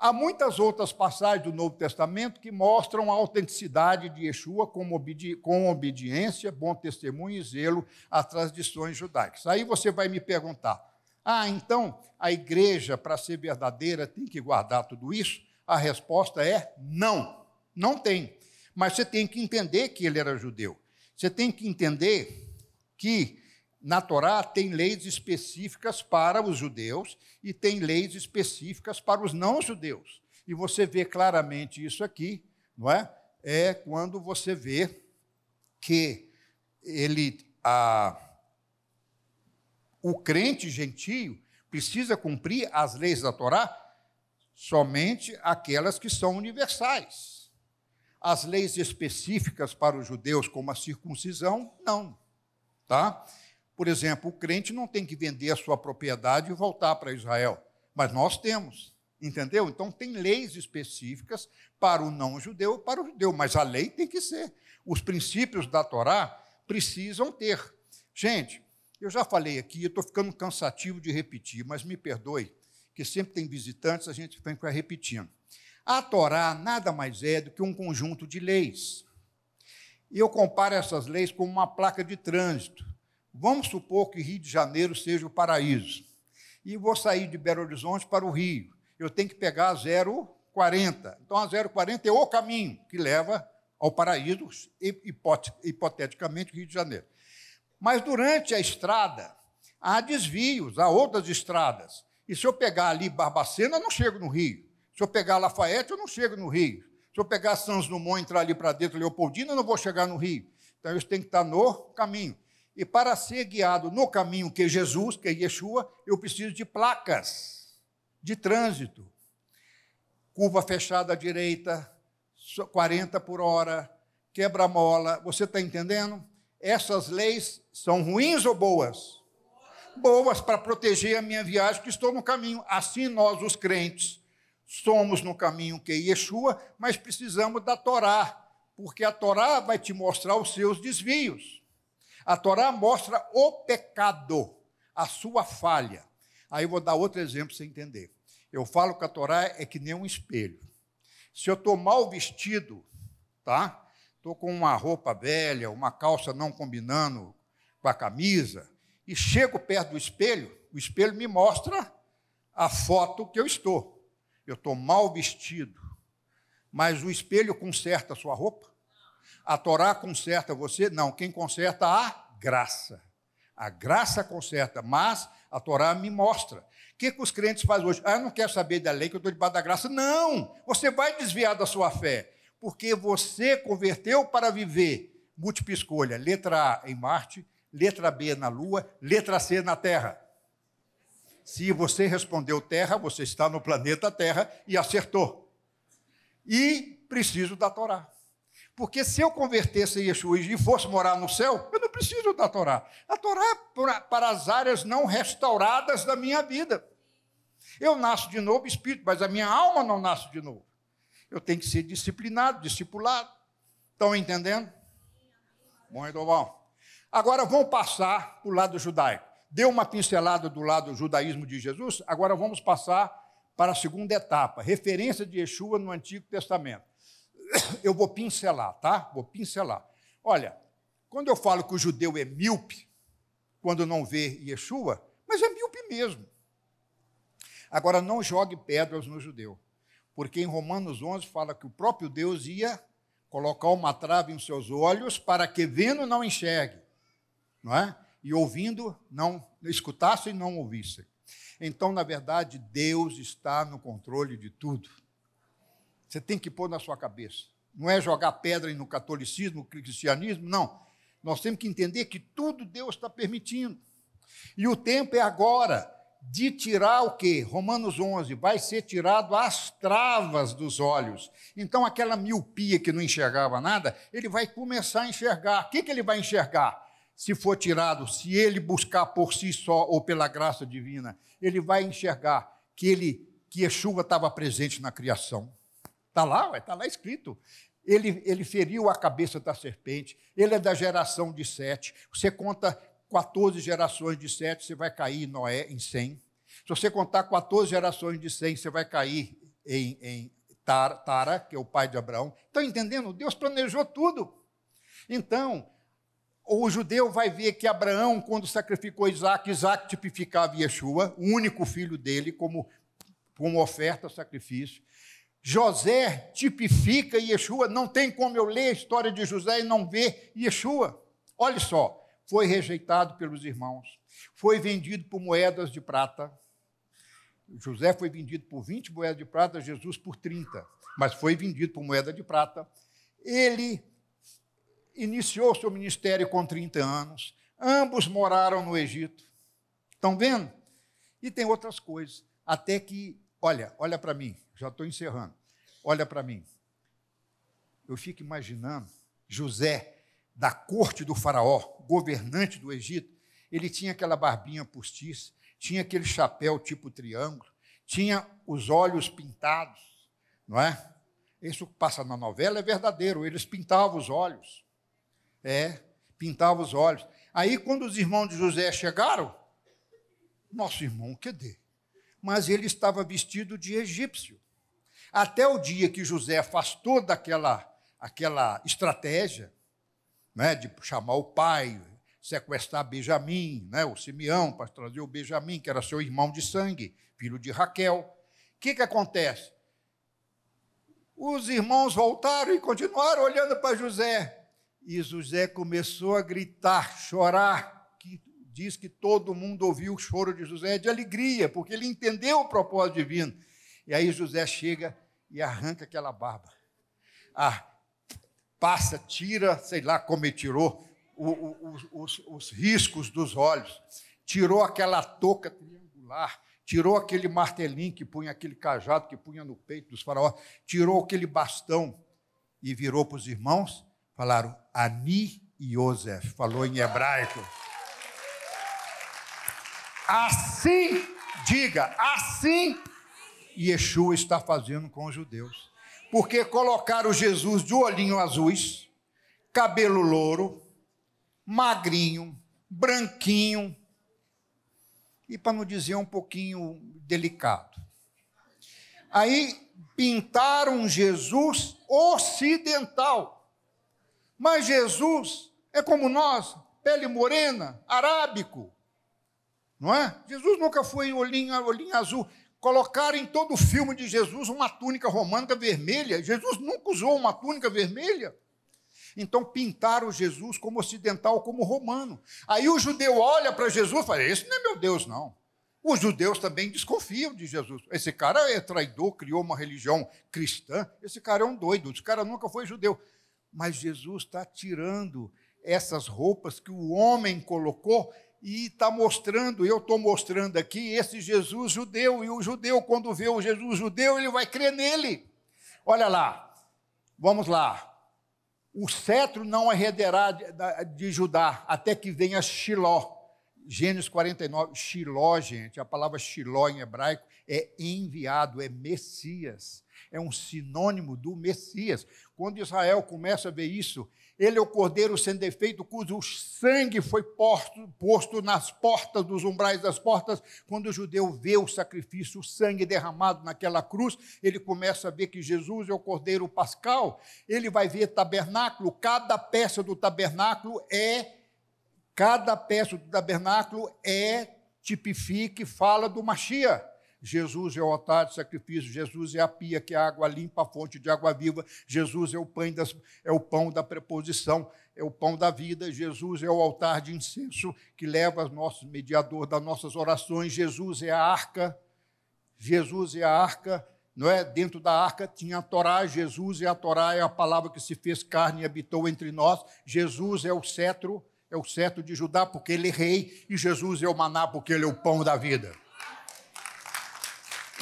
Há muitas outras passagens do Novo Testamento que mostram a autenticidade de Yeshua com, obedi com obediência, bom testemunho e zelo às tradições judaicas. Aí você vai me perguntar: ah, então a igreja, para ser verdadeira, tem que guardar tudo isso? A resposta é não, não tem. Mas você tem que entender que ele era judeu. Você tem que entender que na Torá tem leis específicas para os judeus e tem leis específicas para os não-judeus. E você vê claramente isso aqui, não é? É quando você vê que ele, a, o crente gentio precisa cumprir as leis da Torá somente aquelas que são universais. As leis específicas para os judeus, como a circuncisão, não. Tá? Por exemplo, o crente não tem que vender a sua propriedade e voltar para Israel, mas nós temos, entendeu? Então tem leis específicas para o não judeu, para o judeu, mas a lei tem que ser. Os princípios da Torá precisam ter. Gente, eu já falei aqui, eu estou ficando cansativo de repetir, mas me perdoe, que sempre tem visitantes, a gente fica repetindo. A Torá nada mais é do que um conjunto de leis. E eu comparo essas leis com uma placa de trânsito. Vamos supor que Rio de Janeiro seja o paraíso. E vou sair de Belo Horizonte para o Rio. Eu tenho que pegar a 040. Então, a 040 é o caminho que leva ao paraíso, hipoteticamente, Rio de Janeiro. Mas durante a estrada, há desvios, há outras estradas. E se eu pegar ali Barbacena, eu não chego no Rio. Se eu pegar Lafayette, eu não chego no Rio. Se eu pegar Santos Dumont e entrar ali para dentro, Leopoldina, eu não vou chegar no Rio. Então, isso tem que estar no caminho. E para ser guiado no caminho que Jesus, que é Yeshua, eu preciso de placas de trânsito. Curva fechada à direita, 40 por hora, quebra-mola. Você está entendendo? Essas leis são ruins ou boas? Boas para proteger a minha viagem, que estou no caminho. Assim nós, os crentes, somos no caminho que é Yeshua, mas precisamos da Torá, porque a Torá vai te mostrar os seus desvios. A Torá mostra o pecado, a sua falha. Aí eu vou dar outro exemplo para você entender. Eu falo que a Torá é que nem um espelho. Se eu estou mal vestido, tá? Estou com uma roupa velha, uma calça não combinando com a camisa, e chego perto do espelho, o espelho me mostra a foto que eu estou. Eu estou mal vestido, mas o espelho conserta a sua roupa? A Torá conserta você? Não, quem conserta a graça. A graça conserta, mas a Torá me mostra. O que, que os crentes fazem hoje? Ah, eu não quero saber da lei que eu estou debaixo da graça. Não! Você vai desviar da sua fé, porque você converteu para viver. Múltipla escolha: letra A em Marte, letra B na Lua, letra C na Terra. Se você respondeu Terra, você está no planeta Terra e acertou. E preciso da Torá. Porque se eu convertesse em Yeshua e fosse morar no céu, eu não preciso da Torá. A Torá é para as áreas não restauradas da minha vida. Eu nasço de novo espírito, mas a minha alma não nasce de novo. Eu tenho que ser disciplinado, discipulado. Estão entendendo? Bom, então bom. Agora vamos passar para o lado judaico. Deu uma pincelada do lado do judaísmo de Jesus, agora vamos passar para a segunda etapa, referência de Yeshua no Antigo Testamento. eu vou pincelar, tá? Vou pincelar. Olha, quando eu falo que o judeu é míope, quando não vê Yeshua, mas é míope mesmo. Agora, não jogue pedras no judeu, porque em Romanos 11 fala que o próprio Deus ia colocar uma trave em seus olhos para que vendo não enxergue, não é? E ouvindo não escutassem e não ouvissem. Então, na verdade, Deus está no controle de tudo. Você tem que pôr na sua cabeça. Não é jogar pedra no catolicismo, no cristianismo, não. Nós temos que entender que tudo Deus está permitindo. E o tempo é agora de tirar o quê? Romanos 11, vai ser tirado as travas dos olhos. Então, aquela miopia que não enxergava nada, ele vai começar a enxergar. O que, que ele vai enxergar? Se for tirado, se ele buscar por si só ou pela graça divina, ele vai enxergar que ele que chuva estava presente na criação Está lá, está lá escrito. Ele, ele feriu a cabeça da serpente, ele é da geração de sete. Você conta 14 gerações de sete, você vai cair em Noé em 100. Se você contar 14 gerações de 100, você vai cair em, em Tara, Tara, que é o pai de Abraão. Estão tá entendendo? Deus planejou tudo. Então, o judeu vai ver que Abraão, quando sacrificou Isaac, Isaac tipificava Yeshua, o único filho dele, como, como oferta, sacrifício. José tipifica Yeshua, não tem como eu ler a história de José e não ver Yeshua. Olha só, foi rejeitado pelos irmãos, foi vendido por moedas de prata. José foi vendido por 20 moedas de prata, Jesus por 30, mas foi vendido por moeda de prata. Ele iniciou seu ministério com 30 anos, ambos moraram no Egito. Estão vendo? E tem outras coisas, até que, olha, olha para mim já estou encerrando. Olha para mim. Eu fico imaginando José, da corte do Faraó, governante do Egito, ele tinha aquela barbinha postiça, tinha aquele chapéu tipo triângulo, tinha os olhos pintados, não é? Isso que passa na novela é verdadeiro, eles pintavam os olhos. É, pintavam os olhos. Aí, quando os irmãos de José chegaram, nosso irmão, cadê? Mas ele estava vestido de egípcio. Até o dia que José faz toda aquela, aquela estratégia né, de chamar o pai, sequestrar Benjamim, né, o Simeão, para trazer o Benjamim, que era seu irmão de sangue, filho de Raquel. O que, que acontece? Os irmãos voltaram e continuaram olhando para José. E José começou a gritar, chorar. Que diz que todo mundo ouviu o choro de José de alegria, porque ele entendeu o propósito divino. E aí José chega e arranca aquela barba. Ah, passa, tira, sei lá como ele tirou, o, o, os, os riscos dos olhos, tirou aquela touca triangular, tirou aquele martelinho que punha, aquele cajado que punha no peito dos faraós, tirou aquele bastão e virou para os irmãos, falaram Ani e Yosef, falou em hebraico. Assim, diga, assim Yeshua está fazendo com os judeus. Porque colocaram Jesus de olhinho azuis, cabelo louro, magrinho, branquinho, e para não dizer um pouquinho delicado. Aí pintaram Jesus ocidental. Mas Jesus é como nós, pele morena, arábico. Não é? Jesus nunca foi olhinho, olhinho azul. Colocaram em todo o filme de Jesus uma túnica romana vermelha. Jesus nunca usou uma túnica vermelha. Então pintaram Jesus como ocidental, como romano. Aí o judeu olha para Jesus e fala: Esse não é meu Deus, não. Os judeus também desconfiam de Jesus. Esse cara é traidor, criou uma religião cristã. Esse cara é um doido. Esse cara nunca foi judeu. Mas Jesus está tirando essas roupas que o homem colocou e está mostrando, eu estou mostrando aqui, esse Jesus judeu. E o judeu, quando vê o Jesus judeu, ele vai crer nele. Olha lá, vamos lá. O cetro não arrederá é de, de Judá até que venha Shiló. Gênesis 49. Shiló, gente, a palavra Shiló em hebraico é enviado, é Messias. É um sinônimo do Messias. Quando Israel começa a ver isso, ele é o cordeiro sem defeito, cujo sangue foi posto, posto, nas portas, dos umbrais das portas. Quando o judeu vê o sacrifício, o sangue derramado naquela cruz, ele começa a ver que Jesus é o cordeiro pascal. Ele vai ver tabernáculo, cada peça do tabernáculo é. Cada peça do tabernáculo é tipifica e fala do Machia. Jesus é o altar de sacrifício, Jesus é a pia que é a água limpa, a fonte de água viva, Jesus é o pão, das, é o pão da preposição, é o pão da vida, Jesus é o altar de incenso que leva nosso mediador das nossas orações, Jesus é a arca, Jesus é a arca, não é? Dentro da arca tinha a Torá, Jesus é a Torá, é a palavra que se fez carne e habitou entre nós. Jesus é o cetro, é o cetro de Judá porque ele é rei e Jesus é o maná porque ele é o pão da vida.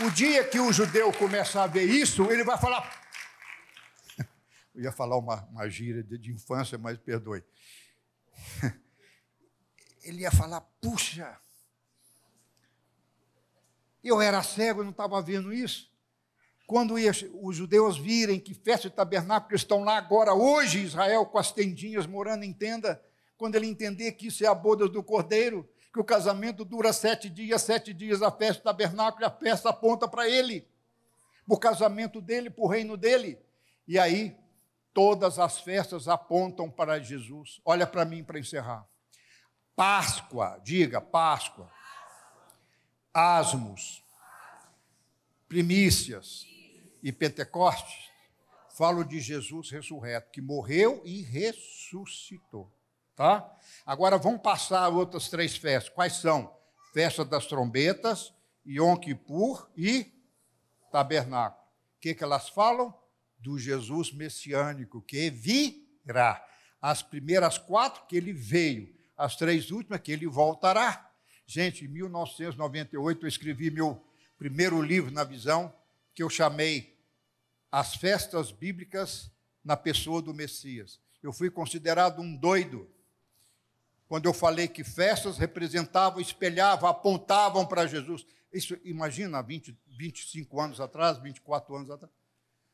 O dia que o judeu começar a ver isso, ele vai falar. Eu ia falar uma, uma gíria de, de infância, mas perdoe. Ele ia falar: puxa, eu era cego, não estava vendo isso. Quando os judeus virem que festa e tabernáculo estão lá agora, hoje, Israel, com as tendinhas morando em tenda, quando ele entender que isso é a boda do cordeiro, que o casamento dura sete dias, sete dias a festa, o tabernáculo, a festa aponta para ele, para o casamento dele, para o reino dele. E aí, todas as festas apontam para Jesus. Olha para mim para encerrar. Páscoa, diga Páscoa. Asmos, primícias e Pentecostes, falo de Jesus ressurreto, que morreu e ressuscitou. Tá? Agora vamos passar outras três festas. Quais são? Festa das trombetas, Yom Kippur e tabernáculo. O que, que elas falam? Do Jesus messiânico que virá. As primeiras quatro que ele veio, as três últimas que ele voltará. Gente, em 1998 eu escrevi meu primeiro livro na visão, que eu chamei As Festas Bíblicas na Pessoa do Messias. Eu fui considerado um doido quando eu falei que festas representavam, espelhavam, apontavam para Jesus. Isso, imagina, 20, 25 anos atrás, 24 anos atrás.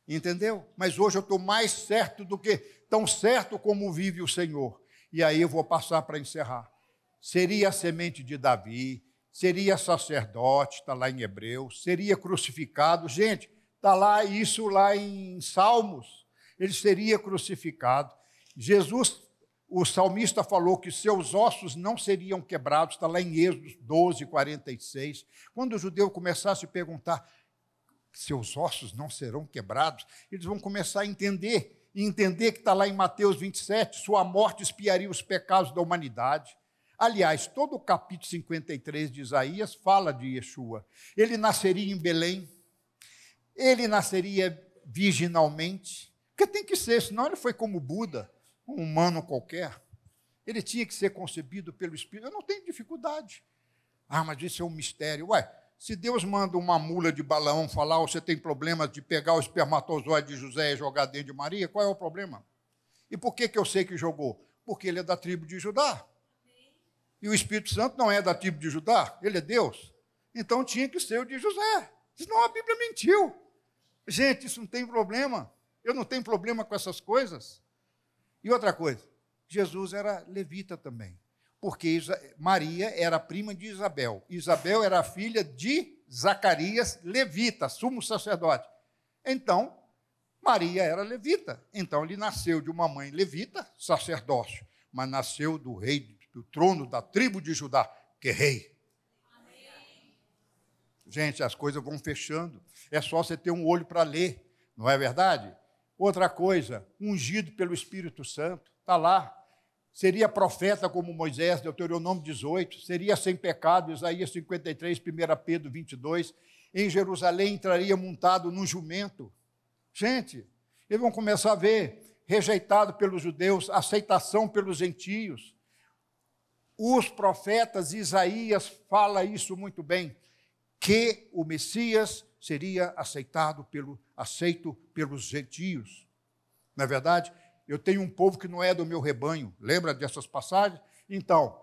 Entendeu? Mas hoje eu estou mais certo do que, tão certo como vive o Senhor. E aí eu vou passar para encerrar. Seria a semente de Davi, seria sacerdote, está lá em Hebreu, seria crucificado. Gente, está lá isso lá em Salmos. Ele seria crucificado. Jesus o salmista falou que seus ossos não seriam quebrados, está lá em Êxodo 12, 46. Quando o judeu começar a se perguntar, seus ossos não serão quebrados, eles vão começar a entender, e entender que está lá em Mateus 27, sua morte espiaria os pecados da humanidade. Aliás, todo o capítulo 53 de Isaías fala de Yeshua. Ele nasceria em Belém, ele nasceria virginalmente, porque tem que ser, senão ele foi como Buda um humano qualquer. Ele tinha que ser concebido pelo Espírito. Eu não tenho dificuldade. Ah, mas isso é um mistério. Ué, se Deus manda uma mula de Balaão falar, você tem problema de pegar o espermatozoide de José e jogar dentro de Maria, qual é o problema? E por que, que eu sei que jogou? Porque ele é da tribo de Judá. E o Espírito Santo não é da tribo de Judá, ele é Deus. Então tinha que ser o de José. Senão a Bíblia mentiu. Gente, isso não tem problema. Eu não tenho problema com essas coisas. E outra coisa, Jesus era levita também, porque Maria era prima de Isabel. Isabel era filha de Zacarias, levita, sumo sacerdote. Então, Maria era levita. Então, ele nasceu de uma mãe levita, sacerdócio, mas nasceu do rei, do trono da tribo de Judá, que é rei. Gente, as coisas vão fechando. É só você ter um olho para ler, não é verdade? Outra coisa, ungido pelo Espírito Santo, está lá. Seria profeta como Moisés, Deuteronômio 18, seria sem pecado, Isaías 53, 1 Pedro 22. Em Jerusalém entraria montado num jumento. Gente, eles vão começar a ver rejeitado pelos judeus, aceitação pelos gentios. Os profetas, Isaías fala isso muito bem que o Messias seria aceitado pelo, aceito pelos gentios. Na é verdade, eu tenho um povo que não é do meu rebanho. Lembra dessas passagens? Então,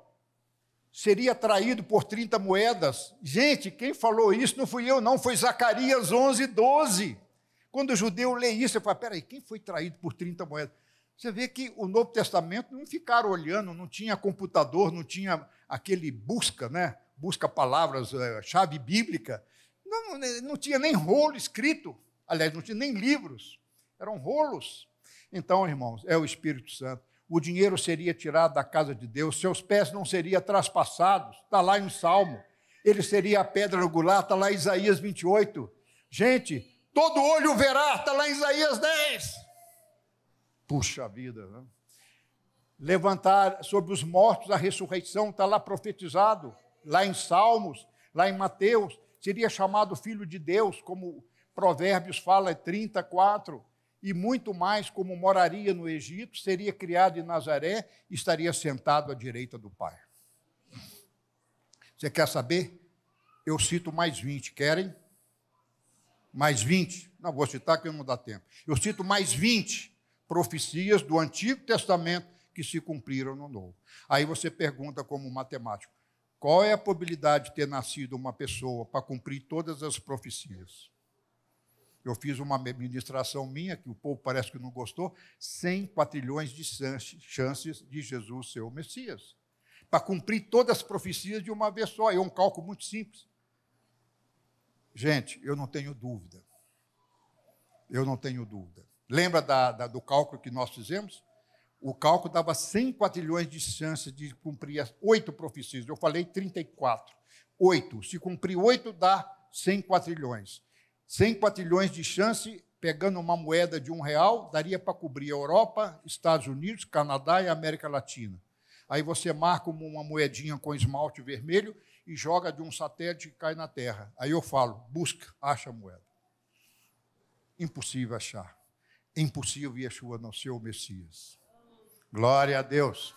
seria traído por 30 moedas. Gente, quem falou isso não fui eu, não, foi Zacarias 11, 12. Quando o judeu lê isso, ele fala: peraí, quem foi traído por 30 moedas? Você vê que o Novo Testamento não ficaram olhando, não tinha computador, não tinha aquele busca, né? busca palavras, é, chave bíblica. Não, né, não tinha nem rolo escrito, aliás, não tinha nem livros, eram rolos. Então, irmãos, é o Espírito Santo. O dinheiro seria tirado da casa de Deus, seus pés não seriam traspassados, está lá em um Salmo. Ele seria a pedra angular, está lá em Isaías 28. Gente, todo olho verá, está lá em Isaías 10. Puxa vida, né? levantar sobre os mortos a ressurreição, está lá profetizado lá em Salmos, lá em Mateus, seria chamado filho de Deus, como Provérbios fala 34, é e muito mais como moraria no Egito, seria criado em Nazaré, estaria sentado à direita do Pai. Você quer saber? Eu cito mais 20, querem? Mais 20. Não vou citar que não dá tempo. Eu cito mais 20 profecias do Antigo Testamento que se cumpriram no Novo. Aí você pergunta como matemático, qual é a probabilidade de ter nascido uma pessoa para cumprir todas as profecias? Eu fiz uma ministração minha, que o povo parece que não gostou, 100 quatrilhões de chances de Jesus ser o Messias. Para cumprir todas as profecias de uma vez só. É um cálculo muito simples. Gente, eu não tenho dúvida. Eu não tenho dúvida. Lembra da, da, do cálculo que nós fizemos? o cálculo dava 100 quadrilhões de chances de cumprir as oito profecias. Eu falei 34. Oito. Se cumprir oito, dá 100 quadrilhões. 100 quadrilhões de chance, pegando uma moeda de um real, daria para cobrir a Europa, Estados Unidos, Canadá e América Latina. Aí você marca uma moedinha com esmalte vermelho e joga de um satélite e cai na Terra. Aí eu falo, busca, acha a moeda. Impossível achar. impossível Yeshua não ser o Messias. Glória a Deus.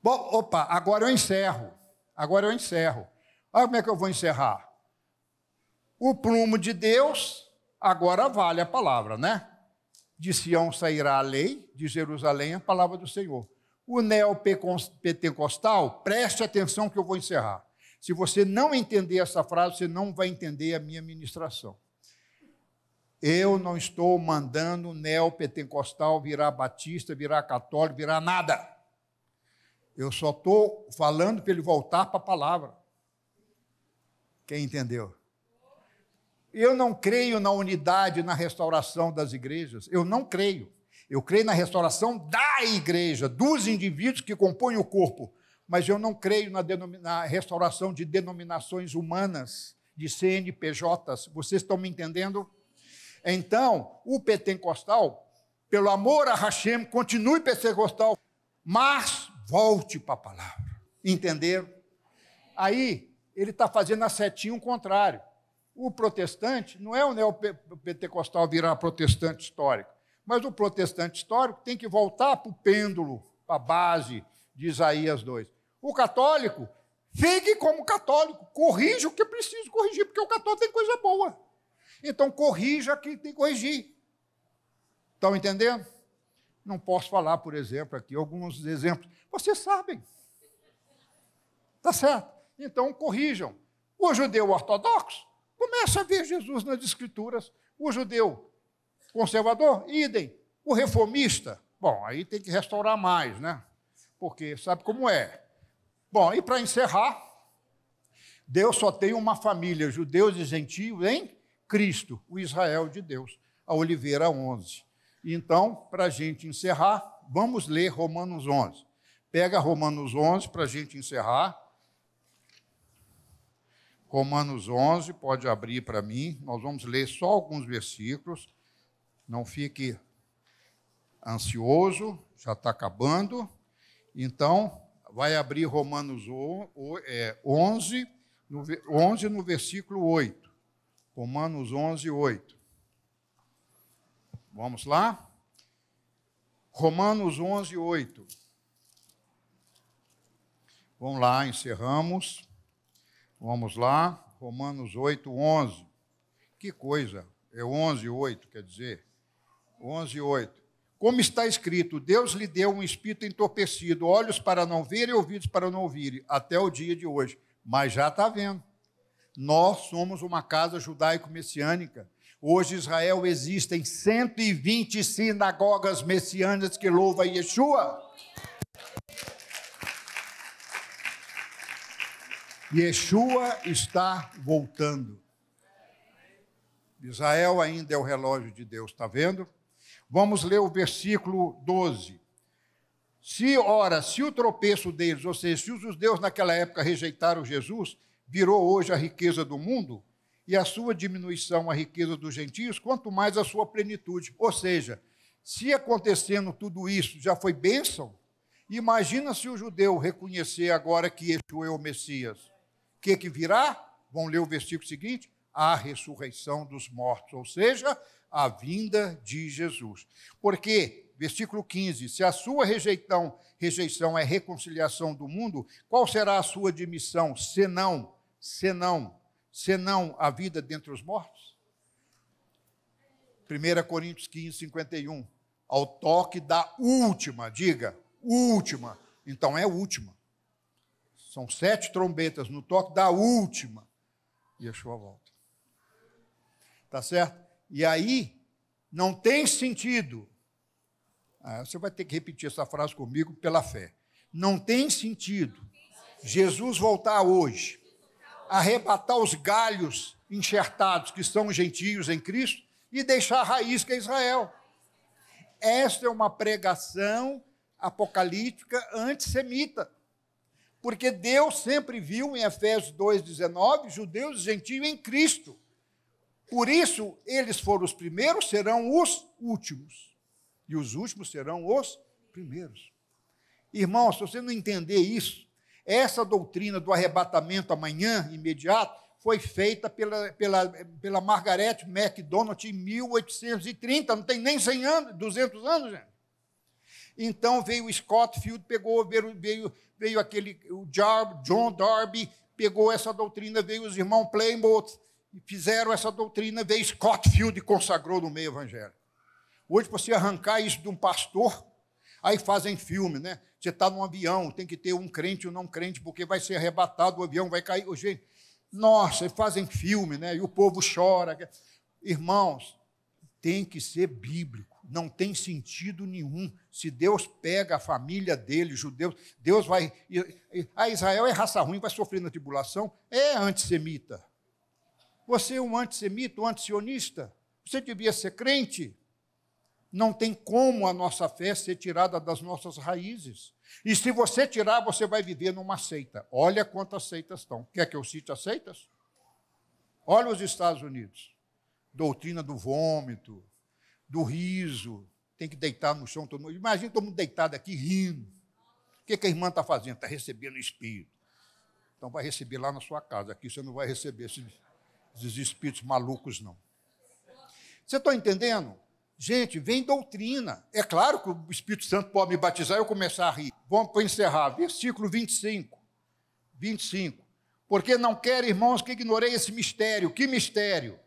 Bom, opa, agora eu encerro. Agora eu encerro. Olha como é que eu vou encerrar. O plumo de Deus, agora vale a palavra, né? De Sião sairá a lei, de Jerusalém a palavra do Senhor. O neopentecostal, preste atenção que eu vou encerrar. Se você não entender essa frase, você não vai entender a minha ministração. Eu não estou mandando neopentecostal virar batista, virar católico, virar nada. Eu só estou falando para ele voltar para a palavra. Quem entendeu? Eu não creio na unidade, na restauração das igrejas. Eu não creio. Eu creio na restauração da igreja, dos indivíduos que compõem o corpo. Mas eu não creio na, na restauração de denominações humanas, de CNPJs. Vocês estão me entendendo? Então, o pentecostal, pelo amor a Hashem, continue pentecostal, mas volte para a palavra. Entenderam? Aí, ele está fazendo a setinha o contrário. O protestante não é o neopentecostal virar protestante histórico, mas o protestante histórico tem que voltar para o pêndulo, para a base de Isaías 2. O católico, fique como católico, corrija o que é precisa corrigir, porque o católico tem coisa boa. Então corrija que tem que corrigir. Estão entendendo? Não posso falar, por exemplo, aqui alguns exemplos. Vocês sabem. Tá certo? Então corrijam. O judeu ortodoxo começa a ver Jesus nas escrituras. O judeu conservador, idem. O reformista, bom, aí tem que restaurar mais, né? Porque sabe como é. Bom, e para encerrar, Deus só tem uma família, judeus e gentios, hein? Cristo, o Israel de Deus, a Oliveira 11. Então, para a gente encerrar, vamos ler Romanos 11. Pega Romanos 11 para a gente encerrar. Romanos 11, pode abrir para mim. Nós vamos ler só alguns versículos. Não fique ansioso, já está acabando. Então, vai abrir Romanos 11, é, no versículo 8. Romanos 11, 8. Vamos lá? Romanos 11, 8. Vamos lá, encerramos. Vamos lá, Romanos 8, 11. Que coisa, é 11, 8, quer dizer, 11, 8. Como está escrito, Deus lhe deu um espírito entorpecido, olhos para não ver e ouvidos para não ouvir, até o dia de hoje. Mas já está vendo. Nós somos uma casa judaico-messiânica. Hoje, em Israel, existem 120 sinagogas messiânicas que louvam Yeshua. Yeshua está voltando. Israel ainda é o relógio de Deus, está vendo? Vamos ler o versículo 12. Se, ora, se o tropeço deles, ou seja, se os judeus naquela época rejeitaram Jesus, virou hoje a riqueza do mundo, e a sua diminuição a riqueza dos gentios, quanto mais a sua plenitude. Ou seja, se acontecendo tudo isso já foi bênção, imagina se o judeu reconhecer agora que este é o Messias. O que, que virá? Vão ler o versículo seguinte: a ressurreição dos mortos, ou seja, a vinda de Jesus. Porque Versículo 15: Se a sua rejeição, rejeição é reconciliação do mundo, qual será a sua admissão, senão, senão, senão a vida dentre os mortos? 1 Coríntios 15, 51. Ao toque da última, diga, última. Então é última. São sete trombetas no toque da última. E a chuva volta. Tá certo? E aí não tem sentido ah, você vai ter que repetir essa frase comigo pela fé. Não tem sentido Jesus voltar hoje, arrebatar os galhos enxertados que são gentios em Cristo e deixar a raiz que é Israel. Esta é uma pregação apocalíptica antissemita. Porque Deus sempre viu em Efésios 2,19 judeus e gentios em Cristo. Por isso, eles foram os primeiros, serão os últimos e os últimos serão os primeiros. Irmão, se você não entender isso, essa doutrina do arrebatamento amanhã, imediato, foi feita pela, pela, pela Margaret MacDonald em 1830, não tem nem 100 anos, 200 anos, gente. Então veio Scott Field, pegou, veio, veio, veio aquele o John Darby, pegou essa doutrina, veio os irmãos Plymouth, fizeram essa doutrina, veio Scott Field e consagrou no meio evangélico. Hoje, você arrancar isso de um pastor, aí fazem filme, né? Você está num avião, tem que ter um crente ou um não crente, porque vai ser arrebatado, o avião vai cair. hoje. gente, nossa, fazem filme, né? E o povo chora. Irmãos, tem que ser bíblico, não tem sentido nenhum. Se Deus pega a família dele, judeus, Deus vai. A ah, Israel é raça ruim, vai sofrer na tribulação, é antissemita. Você é um antissemita, um antisionista? Você devia ser crente? não tem como a nossa fé ser tirada das nossas raízes. E se você tirar, você vai viver numa seita. Olha quantas seitas estão. Quer que eu cite as seitas? Olha os Estados Unidos. Doutrina do vômito, do riso. Tem que deitar no chão todo mundo. Imagina todo mundo deitado aqui rindo. O que, que a irmã está fazendo? Está recebendo o espírito. Então vai receber lá na sua casa. Aqui você não vai receber esses, esses espíritos malucos, não. Você está entendendo? Gente, vem doutrina. É claro que o Espírito Santo pode me batizar e eu começar a rir. Vamos para encerrar. Versículo 25. 25. Porque não quero, irmãos, que ignorei esse mistério. Que mistério?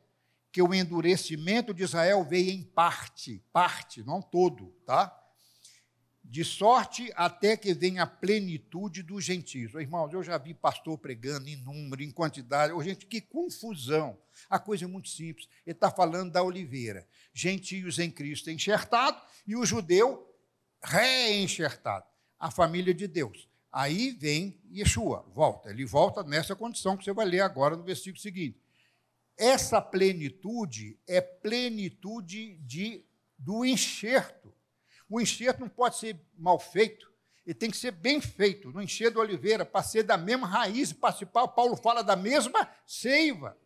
Que o endurecimento de Israel veio em parte, parte, não todo, tá? de sorte até que venha a plenitude dos gentios. Irmãos, eu já vi pastor pregando em número, em quantidade. Oh, gente, que confusão. A coisa é muito simples. Ele está falando da oliveira. Gentios em Cristo enxertado e o judeu reenxertado. A família de Deus. Aí vem Yeshua, volta. Ele volta nessa condição que você vai ler agora no versículo seguinte. Essa plenitude é plenitude de, do enxerto o enxerto não pode ser mal feito, ele tem que ser bem feito. No enxerto oliveira, para ser da mesma raiz, participar, Paulo fala da mesma seiva.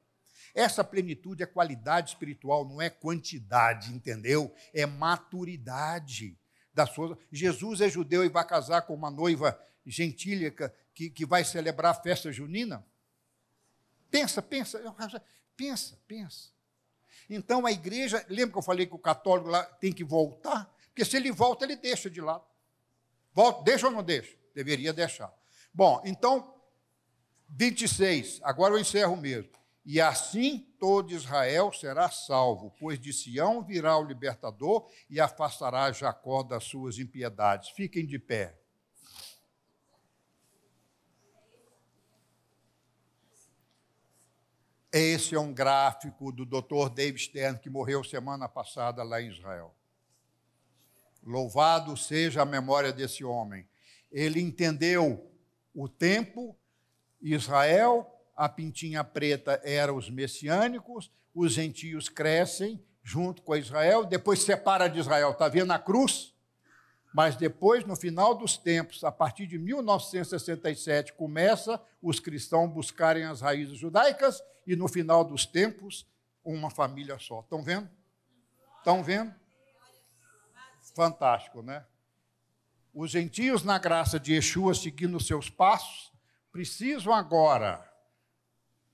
Essa plenitude é qualidade espiritual, não é quantidade, entendeu? É maturidade da sua. Jesus é judeu e vai casar com uma noiva gentílica que, que vai celebrar a festa junina? Pensa, pensa, pensa, pensa. Então a igreja, lembra que eu falei que o católico lá tem que voltar? Porque se ele volta, ele deixa de lado. Volta, deixa ou não deixa? Deveria deixar. Bom, então, 26, agora eu encerro mesmo. E assim todo Israel será salvo, pois de Sião virá o libertador e afastará Jacó das suas impiedades. Fiquem de pé. Esse é um gráfico do Dr. David Stern, que morreu semana passada lá em Israel. Louvado seja a memória desse homem. Ele entendeu o tempo, Israel, a pintinha preta era os messiânicos, os gentios crescem junto com Israel, depois separa de Israel, está vendo a cruz? Mas depois, no final dos tempos, a partir de 1967, começa os cristãos buscarem as raízes judaicas e no final dos tempos, uma família só. Estão vendo? Estão vendo? fantástico, né? Os gentios, na graça de Yeshua, seguindo seus passos, precisam agora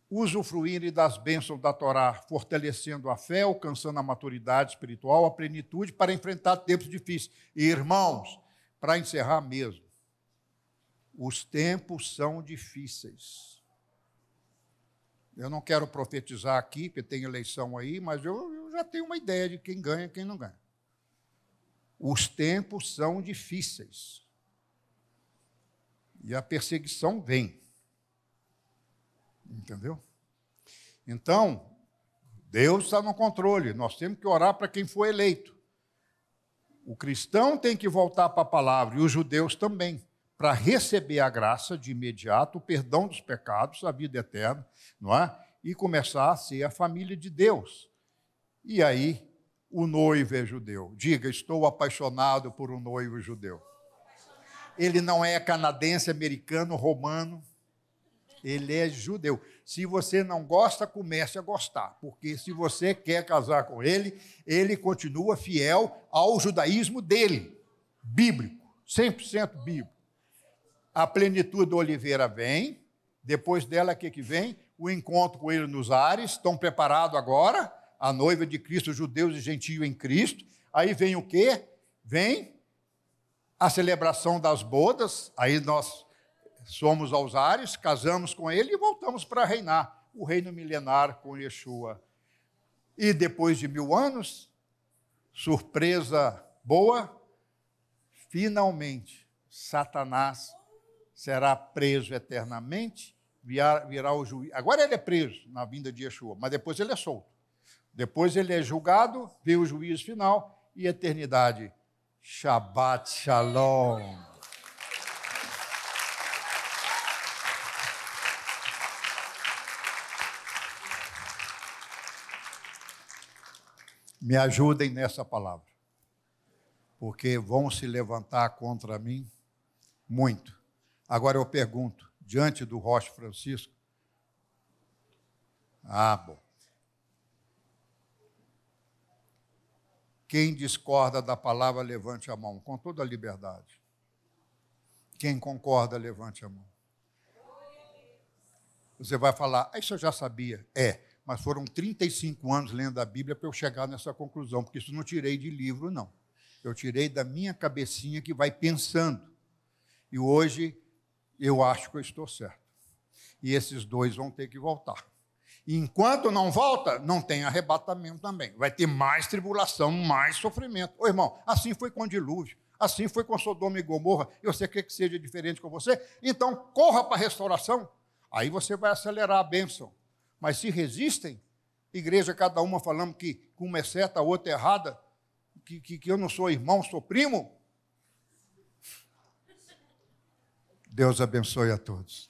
usufruir das bênçãos da Torá, fortalecendo a fé, alcançando a maturidade espiritual, a plenitude para enfrentar tempos difíceis. E, irmãos, para encerrar mesmo, os tempos são difíceis. Eu não quero profetizar aqui, porque tem eleição aí, mas eu, eu já tenho uma ideia de quem ganha e quem não ganha. Os tempos são difíceis. E a perseguição vem. Entendeu? Então, Deus está no controle. Nós temos que orar para quem foi eleito. O cristão tem que voltar para a palavra e os judeus também, para receber a graça de imediato, o perdão dos pecados, a vida eterna, não é? E começar a ser a família de Deus. E aí o noivo é judeu. Diga, estou apaixonado por um noivo judeu. Ele não é canadense, americano, romano. Ele é judeu. Se você não gosta, comece a gostar, porque se você quer casar com ele, ele continua fiel ao judaísmo dele, bíblico, 100% bíblico. A plenitude da oliveira vem, depois dela, o que, que vem? O encontro com ele nos ares. Estão preparados agora? a noiva de Cristo, judeus e gentios em Cristo. Aí vem o quê? Vem a celebração das bodas, aí nós somos aos ares, casamos com ele e voltamos para reinar o reino milenar com Yeshua. E depois de mil anos, surpresa boa, finalmente Satanás será preso eternamente, virá, virá o juiz. Agora ele é preso na vinda de Yeshua, mas depois ele é solto. Depois ele é julgado, vem o juízo final e eternidade. Shabbat Shalom. Me ajudem nessa palavra, porque vão se levantar contra mim muito. Agora eu pergunto, diante do Rocha Francisco, ah, bom. Quem discorda da palavra, levante a mão, com toda a liberdade. Quem concorda, levante a mão. Você vai falar, ah, isso eu já sabia. É, mas foram 35 anos lendo a Bíblia para eu chegar nessa conclusão, porque isso não tirei de livro, não. Eu tirei da minha cabecinha que vai pensando. E hoje eu acho que eu estou certo. E esses dois vão ter que voltar. E enquanto não volta, não tem arrebatamento também. Vai ter mais tribulação, mais sofrimento. Ô irmão, assim foi com o dilúvio, assim foi com Sodoma e Gomorra. E você quer é que seja diferente com você? Então corra para a restauração. Aí você vai acelerar a bênção. Mas se resistem, igreja, cada uma falando que uma é certa, a outra é errada, que, que, que eu não sou irmão, sou primo. Deus abençoe a todos.